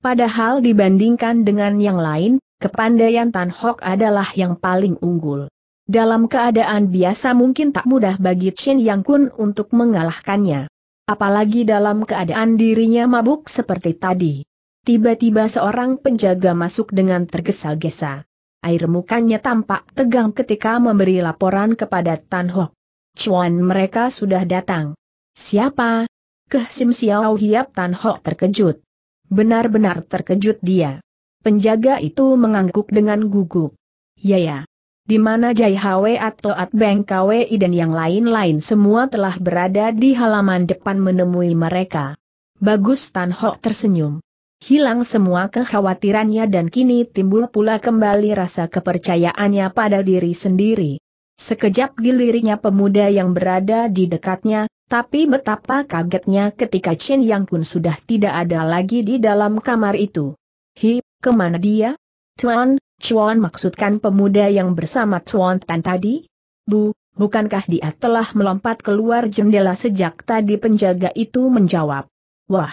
Padahal dibandingkan dengan yang lain, kepandaian Tan Hok adalah yang paling unggul. Dalam keadaan biasa mungkin tak mudah bagi Chen Yang Kun untuk mengalahkannya. Apalagi dalam keadaan dirinya mabuk seperti tadi. Tiba-tiba seorang penjaga masuk dengan tergesa-gesa. Air mukanya tampak tegang ketika memberi laporan kepada Tan Hok. Cuan mereka sudah datang. Siapa? Keh Sim Xiao Hiap Tan Hok terkejut. Benar-benar terkejut dia. Penjaga itu mengangguk dengan gugup. Ya ya, di mana Jai Hwe atau At Beng Kwe dan yang lain-lain semua telah berada di halaman depan menemui mereka. Bagus Tan Ho tersenyum. Hilang semua kekhawatirannya dan kini timbul pula kembali rasa kepercayaannya pada diri sendiri. Sekejap dilirinya pemuda yang berada di dekatnya, tapi betapa kagetnya ketika Chen Yang Kun sudah tidak ada lagi di dalam kamar itu. Hi, kemana dia? Tuan, Chuan maksudkan pemuda yang bersama Chuan Tan tadi? Bu, bukankah dia telah melompat keluar jendela sejak tadi penjaga itu menjawab. Wah!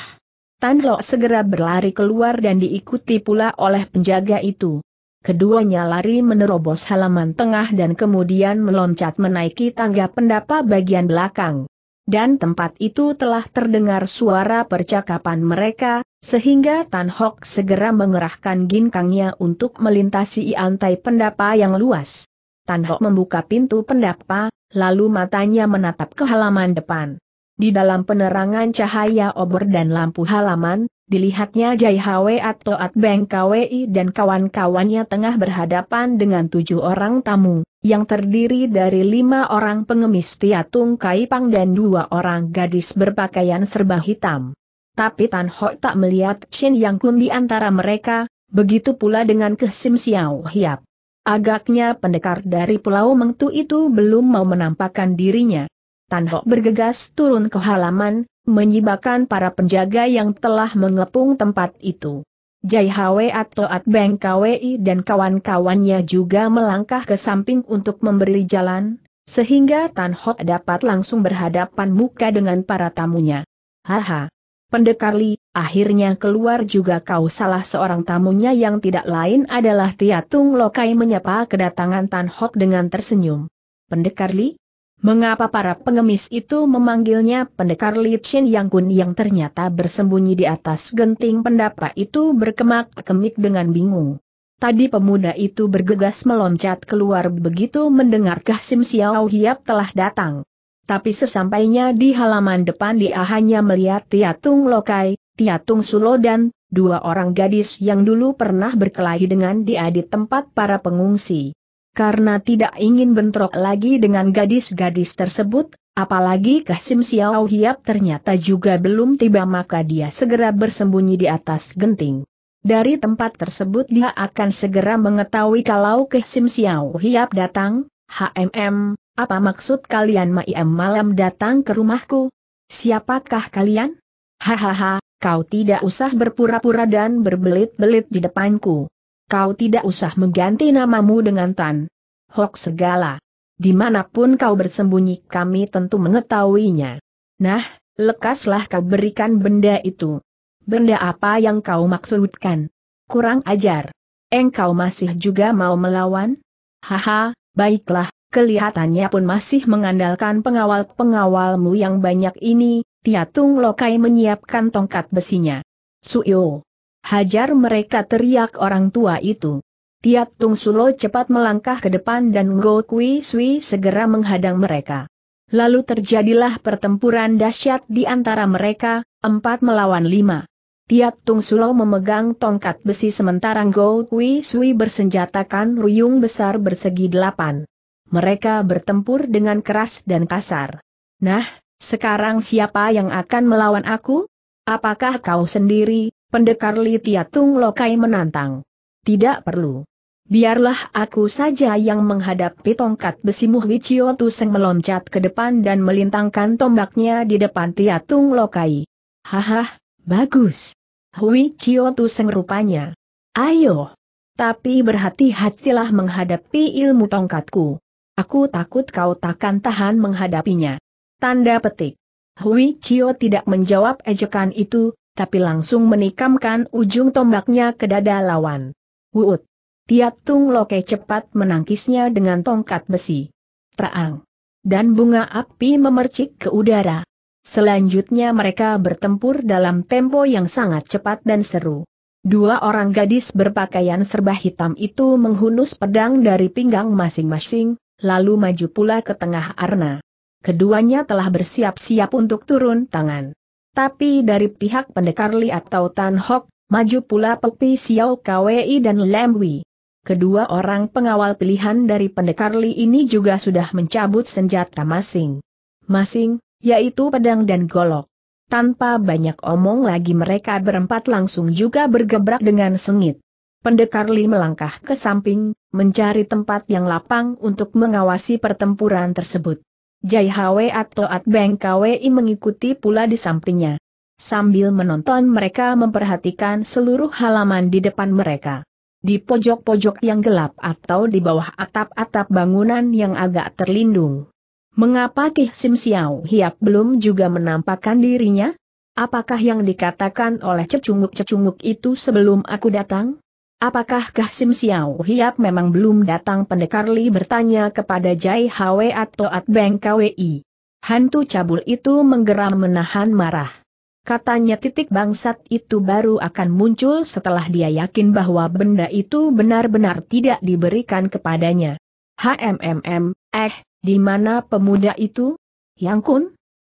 Tan Lo segera berlari keluar dan diikuti pula oleh penjaga itu. Keduanya lari menerobos halaman tengah dan kemudian meloncat menaiki tangga pendapa bagian belakang dan tempat itu telah terdengar suara percakapan mereka, sehingga Tan Hok segera mengerahkan ginkangnya untuk melintasi antai pendapa yang luas. Tan Hok membuka pintu pendapa, lalu matanya menatap ke halaman depan. Di dalam penerangan cahaya obor dan lampu halaman, dilihatnya Jai Hwe atau At Beng KWI dan kawan-kawannya tengah berhadapan dengan tujuh orang tamu, yang terdiri dari lima orang pengemis Tiatung Pang dan dua orang gadis berpakaian serba hitam tapi Tan Ho tak melihat Shin Yang Kun di antara mereka, begitu pula dengan Ke Sim Xiao Hiap. Agaknya pendekar dari Pulau Mengtu itu belum mau menampakkan dirinya. Tan Ho bergegas turun ke halaman, menyibakkan para penjaga yang telah mengepung tempat itu. Jai Hwe atau At Beng Kwi dan kawan-kawannya juga melangkah ke samping untuk memberi jalan, sehingga Tan Ho dapat langsung berhadapan muka dengan para tamunya. Haha, Pendekar Li, akhirnya keluar juga kau salah seorang tamunya yang tidak lain adalah Tia Tung Lokai menyapa kedatangan Tan Hok dengan tersenyum. Pendekar Li? Mengapa para pengemis itu memanggilnya pendekar Li Chen Yang Kun yang ternyata bersembunyi di atas genting pendapa itu berkemak-kemik dengan bingung. Tadi pemuda itu bergegas meloncat keluar begitu mendengar Kasim Xiao Hiap telah datang. Tapi sesampainya di halaman depan dia hanya melihat Tiatung Lokai, Tiatung Sulo dan dua orang gadis yang dulu pernah berkelahi dengan dia di tempat para pengungsi. Karena tidak ingin bentrok lagi dengan gadis-gadis tersebut, apalagi Kasim Xiao Hiap ternyata juga belum tiba maka dia segera bersembunyi di atas genting. Dari tempat tersebut dia akan segera mengetahui kalau Kasim Xiao Hiap datang, HMM, apa maksud kalian maim malam datang ke rumahku? Siapakah kalian? Hahaha, kau tidak usah berpura-pura dan berbelit-belit di depanku. Kau tidak usah mengganti namamu dengan Tan. Hok segala. Dimanapun kau bersembunyi kami tentu mengetahuinya. Nah, lekaslah kau berikan benda itu. Benda apa yang kau maksudkan? Kurang ajar. Engkau masih juga mau melawan? Haha, baiklah, kelihatannya pun masih mengandalkan pengawal-pengawalmu yang banyak ini, Tiatung Lokai menyiapkan tongkat besinya. Suyo! Hajar mereka teriak orang tua itu. Tiatung Sulo cepat melangkah ke depan dan Ngo Kui Sui segera menghadang mereka. Lalu terjadilah pertempuran dahsyat di antara mereka, empat melawan lima. Tiatung Sulo memegang tongkat besi sementara Ngo Kui Sui bersenjatakan ruyung besar bersegi delapan mereka bertempur dengan keras dan kasar. Nah, sekarang siapa yang akan melawan aku? Apakah kau sendiri, pendekar Li Tiatung Lokai menantang? Tidak perlu. Biarlah aku saja yang menghadapi tongkat besimu Wicio Tuseng meloncat ke depan dan melintangkan tombaknya di depan Tiatung Lokai. Haha, bagus. Hui Cio Tuseng rupanya. Ayo. Tapi berhati-hatilah menghadapi ilmu tongkatku. Aku takut kau takkan tahan menghadapinya. Tanda petik. Hui Chio tidak menjawab ejekan itu, tapi langsung menikamkan ujung tombaknya ke dada lawan. Wuut. Tiat Tung Loke cepat menangkisnya dengan tongkat besi. Traang. Dan bunga api memercik ke udara. Selanjutnya mereka bertempur dalam tempo yang sangat cepat dan seru. Dua orang gadis berpakaian serba hitam itu menghunus pedang dari pinggang masing-masing, lalu maju pula ke tengah Arna. Keduanya telah bersiap-siap untuk turun tangan. Tapi dari pihak pendekar Li atau Tan Hok, maju pula Pepi Xiao Kwei dan Lam Wei. Kedua orang pengawal pilihan dari pendekar Li ini juga sudah mencabut senjata masing-masing, yaitu pedang dan golok. Tanpa banyak omong lagi mereka berempat langsung juga bergebrak dengan sengit. Pendekar Li melangkah ke samping, mencari tempat yang lapang untuk mengawasi pertempuran tersebut. Jai Hwe atau At Beng Kwi mengikuti pula di sampingnya. Sambil menonton mereka memperhatikan seluruh halaman di depan mereka. Di pojok-pojok yang gelap atau di bawah atap-atap bangunan yang agak terlindung. Mengapa Kih Sim Xiao Hiap belum juga menampakkan dirinya? Apakah yang dikatakan oleh cecunguk-cecunguk itu sebelum aku datang? Apakah Sim Xiao Hiap memang belum datang pendekar Li bertanya kepada Jai Hwe atau At Beng KWI. Hantu cabul itu menggeram menahan marah. Katanya titik bangsat itu baru akan muncul setelah dia yakin bahwa benda itu benar-benar tidak diberikan kepadanya. HMMM, eh, di mana pemuda itu? Yang kun?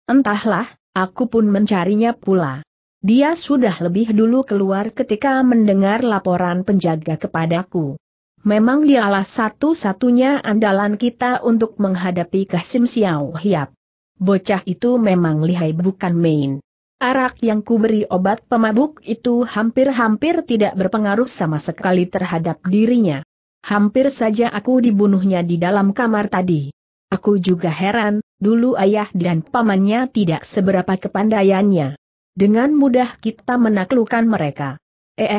Entahlah, aku pun mencarinya pula. Dia sudah lebih dulu keluar ketika mendengar laporan penjaga kepadaku. Memang dialah satu-satunya andalan kita untuk menghadapi Kasim Xiao Hiap. Bocah itu memang lihai bukan main. Arak yang kuberi obat pemabuk itu hampir-hampir tidak berpengaruh sama sekali terhadap dirinya. Hampir saja aku dibunuhnya di dalam kamar tadi. Aku juga heran, dulu ayah dan pamannya tidak seberapa kepandaiannya. Dengan mudah kita menaklukkan mereka. Eh,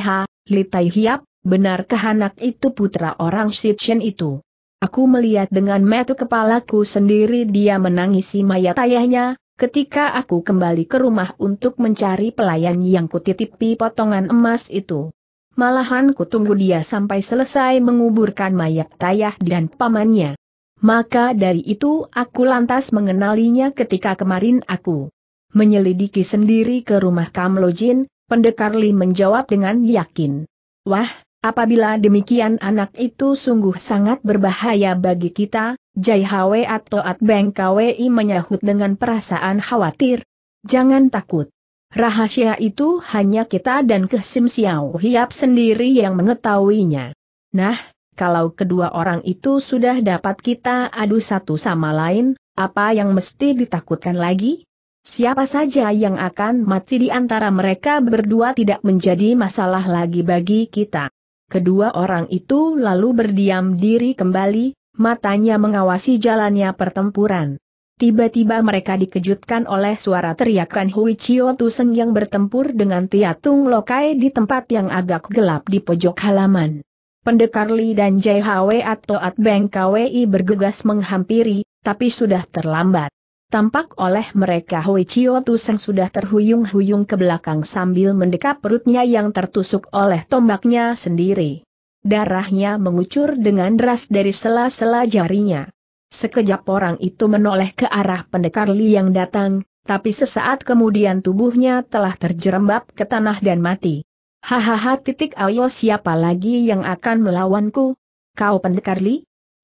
Li Tai Hiap, benarkah anak itu putra orang Sitchen itu? Aku melihat dengan mata kepalaku sendiri dia menangisi mayat ayahnya, ketika aku kembali ke rumah untuk mencari pelayan yang kutitipi potongan emas itu. Malahan kutunggu dia sampai selesai menguburkan mayat ayah dan pamannya. Maka dari itu aku lantas mengenalinya ketika kemarin aku menyelidiki sendiri ke rumah Kamlojin, pendekar Li menjawab dengan yakin. Wah, apabila demikian anak itu sungguh sangat berbahaya bagi kita, Jai Hwe atau At Beng Kwi menyahut dengan perasaan khawatir. Jangan takut. Rahasia itu hanya kita dan Kesim Xiao Hiap sendiri yang mengetahuinya. Nah, kalau kedua orang itu sudah dapat kita adu satu sama lain, apa yang mesti ditakutkan lagi? Siapa saja yang akan mati di antara mereka berdua tidak menjadi masalah lagi bagi kita. Kedua orang itu lalu berdiam diri kembali, matanya mengawasi jalannya pertempuran. Tiba-tiba mereka dikejutkan oleh suara teriakan Hui Chio Tuseng yang bertempur dengan Tiatung Lokai di tempat yang agak gelap di pojok halaman. Pendekar Li dan Jai Hwe atau Atbeng KWI bergegas menghampiri, tapi sudah terlambat. Tampak oleh mereka Hui Chiu Tuseng sudah terhuyung-huyung ke belakang sambil mendekap perutnya yang tertusuk oleh tombaknya sendiri. Darahnya mengucur dengan deras dari sela-sela jarinya. Sekejap orang itu menoleh ke arah pendekar Li yang datang, tapi sesaat kemudian tubuhnya telah terjerembab ke tanah dan mati. Hahaha titik ayo siapa lagi yang akan melawanku? Kau pendekar Li?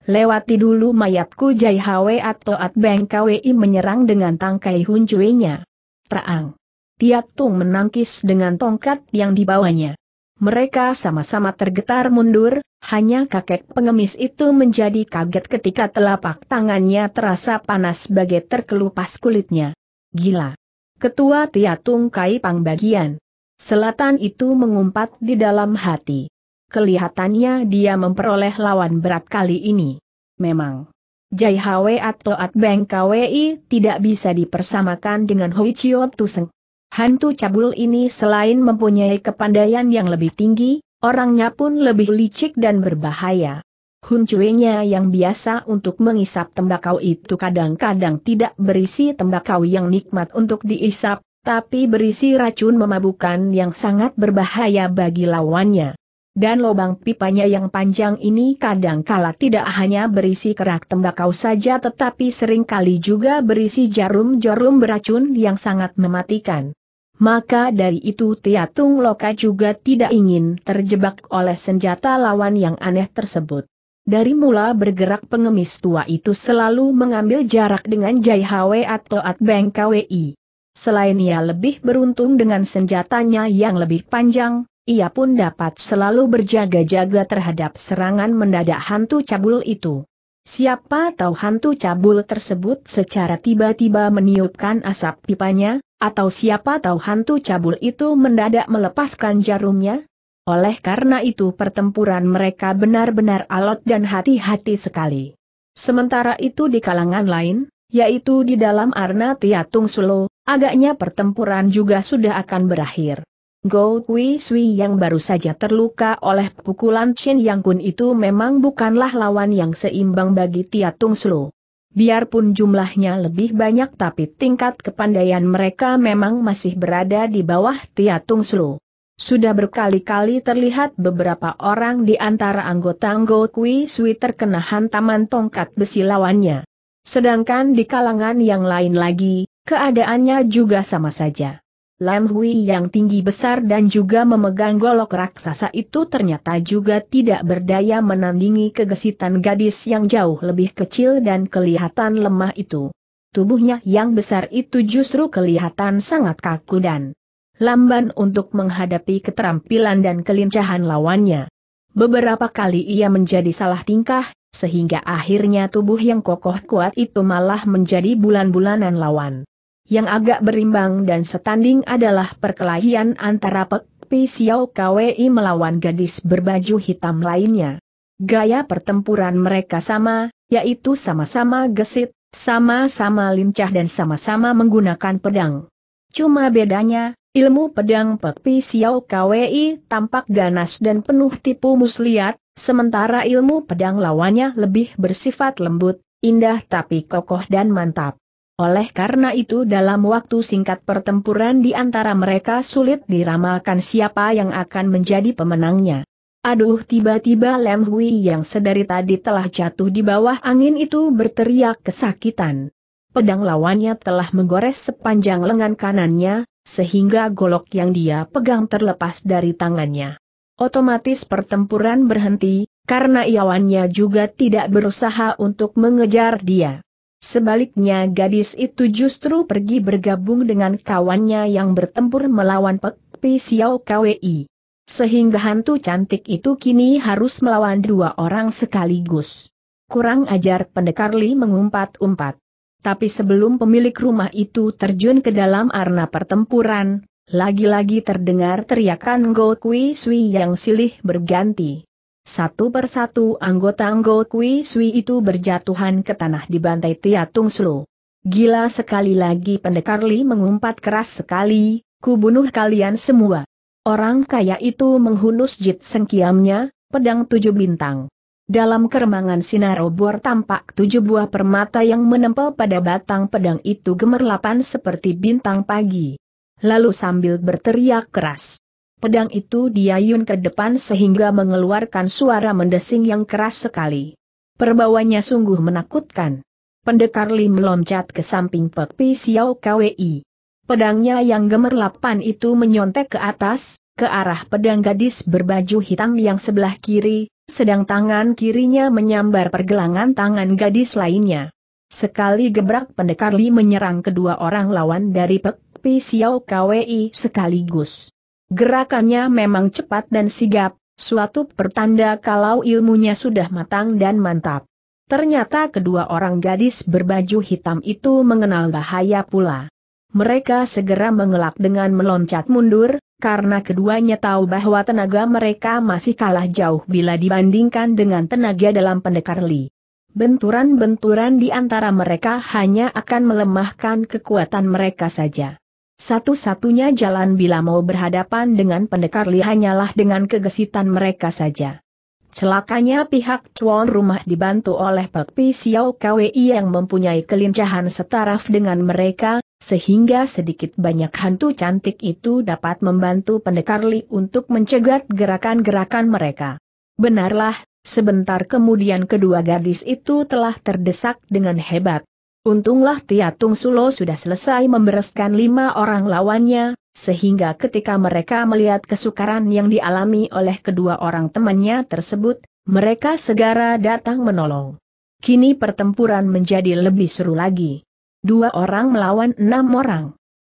Lewati dulu mayatku Jai Hwe atau At Beng Kwi menyerang dengan tangkai huncuenya. Traang. Tiat Tung menangkis dengan tongkat yang dibawanya. Mereka sama-sama tergetar mundur, hanya kakek pengemis itu menjadi kaget ketika telapak tangannya terasa panas sebagai terkelupas kulitnya. Gila. Ketua Tiatung Kai Pang bagian selatan itu mengumpat di dalam hati. Kelihatannya dia memperoleh lawan berat kali ini. Memang. Jai Hwe atau At Beng Kwi tidak bisa dipersamakan dengan Hui Chio Tuseng. Hantu cabul ini selain mempunyai kepandaian yang lebih tinggi, orangnya pun lebih licik dan berbahaya. Huncuenya yang biasa untuk mengisap tembakau itu kadang-kadang tidak berisi tembakau yang nikmat untuk diisap, tapi berisi racun memabukan yang sangat berbahaya bagi lawannya. Dan lubang pipanya yang panjang ini kadang kala tidak hanya berisi kerak tembakau saja tetapi sering kali juga berisi jarum-jarum beracun yang sangat mematikan. Maka dari itu Tiatung Loka juga tidak ingin terjebak oleh senjata lawan yang aneh tersebut. Dari mula bergerak pengemis tua itu selalu mengambil jarak dengan Jai Hwe atau Atbeng KWI. Selain ia lebih beruntung dengan senjatanya yang lebih panjang, ia pun dapat selalu berjaga-jaga terhadap serangan mendadak hantu cabul itu. Siapa tahu hantu cabul tersebut secara tiba-tiba meniupkan asap pipanya, atau siapa tahu hantu cabul itu mendadak melepaskan jarumnya? Oleh karena itu pertempuran mereka benar-benar alot dan hati-hati sekali. Sementara itu di kalangan lain, yaitu di dalam Arna Tiatung Sulo, agaknya pertempuran juga sudah akan berakhir. Go Kui Sui yang baru saja terluka oleh pukulan Chen Yang Kun itu memang bukanlah lawan yang seimbang bagi Tia Tung Slo. Biarpun jumlahnya lebih banyak tapi tingkat kepandaian mereka memang masih berada di bawah Tia Tung Slo. Sudah berkali-kali terlihat beberapa orang di antara anggota Go Kui Sui terkena hantaman tongkat besi lawannya. Sedangkan di kalangan yang lain lagi, keadaannya juga sama saja. Lam Hui yang tinggi besar dan juga memegang golok raksasa itu ternyata juga tidak berdaya menandingi kegesitan gadis yang jauh lebih kecil dan kelihatan lemah itu. Tubuhnya yang besar itu justru kelihatan sangat kaku dan lamban untuk menghadapi keterampilan dan kelincahan lawannya. Beberapa kali ia menjadi salah tingkah, sehingga akhirnya tubuh yang kokoh kuat itu malah menjadi bulan-bulanan lawan yang agak berimbang dan setanding adalah perkelahian antara Pek Pi Kwi melawan gadis berbaju hitam lainnya. Gaya pertempuran mereka sama, yaitu sama-sama gesit, sama-sama lincah dan sama-sama menggunakan pedang. Cuma bedanya, ilmu pedang Pek Pi Kwi tampak ganas dan penuh tipu muslihat, sementara ilmu pedang lawannya lebih bersifat lembut, indah tapi kokoh dan mantap. Oleh karena itu dalam waktu singkat pertempuran di antara mereka sulit diramalkan siapa yang akan menjadi pemenangnya. Aduh tiba-tiba Lem Hui yang sedari tadi telah jatuh di bawah angin itu berteriak kesakitan. Pedang lawannya telah menggores sepanjang lengan kanannya, sehingga golok yang dia pegang terlepas dari tangannya. Otomatis pertempuran berhenti, karena iawannya juga tidak berusaha untuk mengejar dia. Sebaliknya gadis itu justru pergi bergabung dengan kawannya yang bertempur melawan Pek Pi Xiao Kwi. Sehingga hantu cantik itu kini harus melawan dua orang sekaligus. Kurang ajar pendekar Li mengumpat-umpat. Tapi sebelum pemilik rumah itu terjun ke dalam arena pertempuran, lagi-lagi terdengar teriakan Go Kui Sui yang silih berganti. Satu persatu anggota Anggo Kui Sui itu berjatuhan ke tanah di bantai Tiatung Slo. Gila sekali lagi pendekar Li mengumpat keras sekali, ku bunuh kalian semua. Orang kaya itu menghunus jit sengkiamnya, pedang tujuh bintang. Dalam keremangan sinar obor tampak tujuh buah permata yang menempel pada batang pedang itu gemerlapan seperti bintang pagi. Lalu sambil berteriak keras, Pedang itu diayun ke depan sehingga mengeluarkan suara mendesing yang keras sekali. Perbawanya sungguh menakutkan. Pendekar Lim loncat ke samping Pepi Xiao Kwei. Pedangnya yang gemerlapan itu menyontek ke atas, ke arah pedang gadis berbaju hitam yang sebelah kiri, sedang tangan kirinya menyambar pergelangan tangan gadis lainnya. Sekali gebrak pendekar Li menyerang kedua orang lawan dari Pek Pi Xiao Kwei sekaligus. Gerakannya memang cepat dan sigap, suatu pertanda kalau ilmunya sudah matang dan mantap. Ternyata kedua orang gadis berbaju hitam itu mengenal bahaya pula. Mereka segera mengelak dengan meloncat mundur, karena keduanya tahu bahwa tenaga mereka masih kalah jauh bila dibandingkan dengan tenaga dalam pendekar Li. Benturan-benturan di antara mereka hanya akan melemahkan kekuatan mereka saja. Satu-satunya jalan bila mau berhadapan dengan pendekar Li hanyalah dengan kegesitan mereka saja. Celakanya pihak tuan rumah dibantu oleh Pek Pi Xiao KWI yang mempunyai kelincahan setaraf dengan mereka, sehingga sedikit banyak hantu cantik itu dapat membantu pendekar Li untuk mencegat gerakan-gerakan mereka. Benarlah, sebentar kemudian kedua gadis itu telah terdesak dengan hebat. Untunglah Tia Tung Sulo sudah selesai membereskan lima orang lawannya, sehingga ketika mereka melihat kesukaran yang dialami oleh kedua orang temannya tersebut, mereka segera datang menolong. Kini pertempuran menjadi lebih seru lagi. Dua orang melawan enam orang.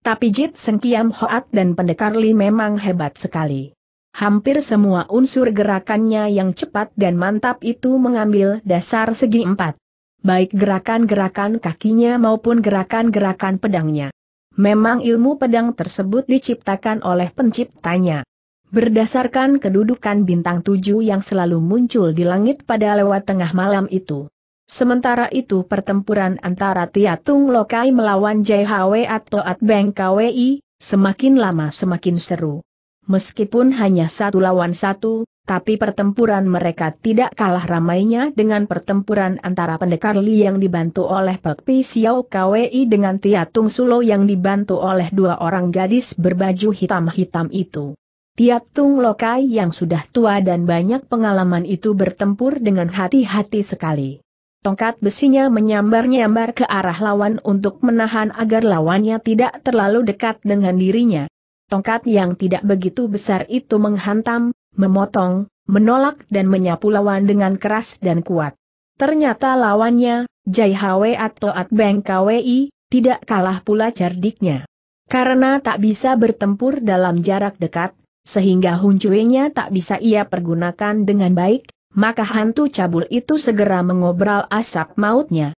Tapi Jit Sengkiam Hoat dan Pendekar Li memang hebat sekali. Hampir semua unsur gerakannya yang cepat dan mantap itu mengambil dasar segi empat baik gerakan-gerakan kakinya maupun gerakan-gerakan pedangnya. Memang ilmu pedang tersebut diciptakan oleh penciptanya. Berdasarkan kedudukan bintang tujuh yang selalu muncul di langit pada lewat tengah malam itu. Sementara itu pertempuran antara Tiatung Lokai melawan JHW atau Atbeng KWI, semakin lama semakin seru. Meskipun hanya satu lawan satu, tapi pertempuran mereka tidak kalah ramainya dengan pertempuran antara pendekar Li yang dibantu oleh Pek Pi Xiao Kwei dengan Tiatung Sulo yang dibantu oleh dua orang gadis berbaju hitam-hitam itu. Tiatung Lokai yang sudah tua dan banyak pengalaman itu bertempur dengan hati-hati sekali. Tongkat besinya menyambar-nyambar ke arah lawan untuk menahan agar lawannya tidak terlalu dekat dengan dirinya. Tongkat yang tidak begitu besar itu menghantam, memotong, menolak dan menyapu lawan dengan keras dan kuat. Ternyata lawannya, Jai Hwe atau At Beng KWI, tidak kalah pula cerdiknya. Karena tak bisa bertempur dalam jarak dekat, sehingga huncuenya tak bisa ia pergunakan dengan baik, maka hantu cabul itu segera mengobral asap mautnya.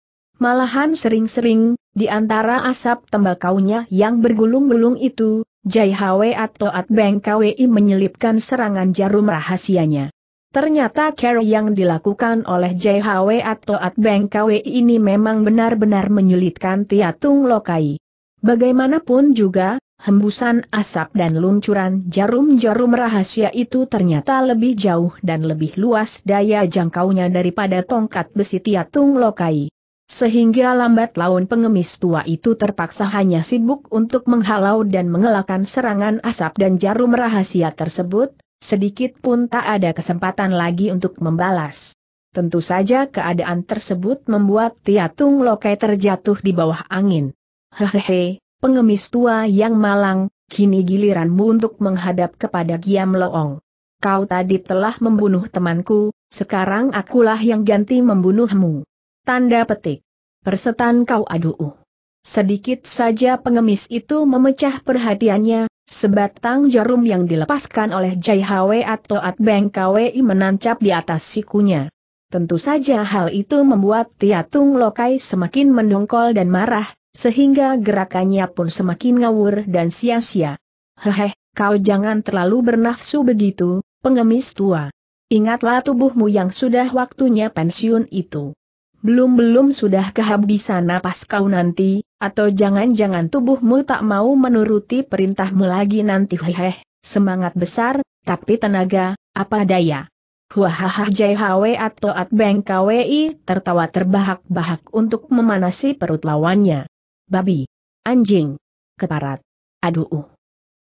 Malahan sering-sering, di antara asap tembakaunya yang bergulung-gulung itu, Jai Hwe atau Beng KWI menyelipkan serangan jarum rahasianya. Ternyata care yang dilakukan oleh Jai Hwe atau Beng KWI ini memang benar-benar menyulitkan Tiatung Lokai. Bagaimanapun juga, hembusan asap dan luncuran jarum-jarum rahasia itu ternyata lebih jauh dan lebih luas daya jangkaunya daripada tongkat besi Tiatung Lokai. Sehingga lambat laun pengemis tua itu terpaksa hanya sibuk untuk menghalau dan mengelakkan serangan asap dan jarum rahasia tersebut, sedikit pun tak ada kesempatan lagi untuk membalas. Tentu saja keadaan tersebut membuat Tiatung Lokai terjatuh di bawah angin. Hehehe, pengemis tua yang malang, kini giliranmu untuk menghadap kepada Giam Loong. Kau tadi telah membunuh temanku, sekarang akulah yang ganti membunuhmu. Tanda petik. Persetan kau aduh. Sedikit saja pengemis itu memecah perhatiannya, sebatang jarum yang dilepaskan oleh Jai Hwe atau Atbeng Kwi menancap di atas sikunya. Tentu saja hal itu membuat Tiatung Lokai semakin mendongkol dan marah, sehingga gerakannya pun semakin ngawur dan sia-sia. Hehe, kau jangan terlalu bernafsu begitu, pengemis tua. Ingatlah tubuhmu yang sudah waktunya pensiun itu. Belum-belum sudah kehabisan napas kau nanti, atau jangan-jangan tubuhmu tak mau menuruti perintahmu lagi nanti hehe, semangat besar, tapi tenaga, apa daya. Huahaha JHW atau Atbeng KWI tertawa terbahak-bahak untuk memanasi perut lawannya. Babi. Anjing. Keparat. Aduh.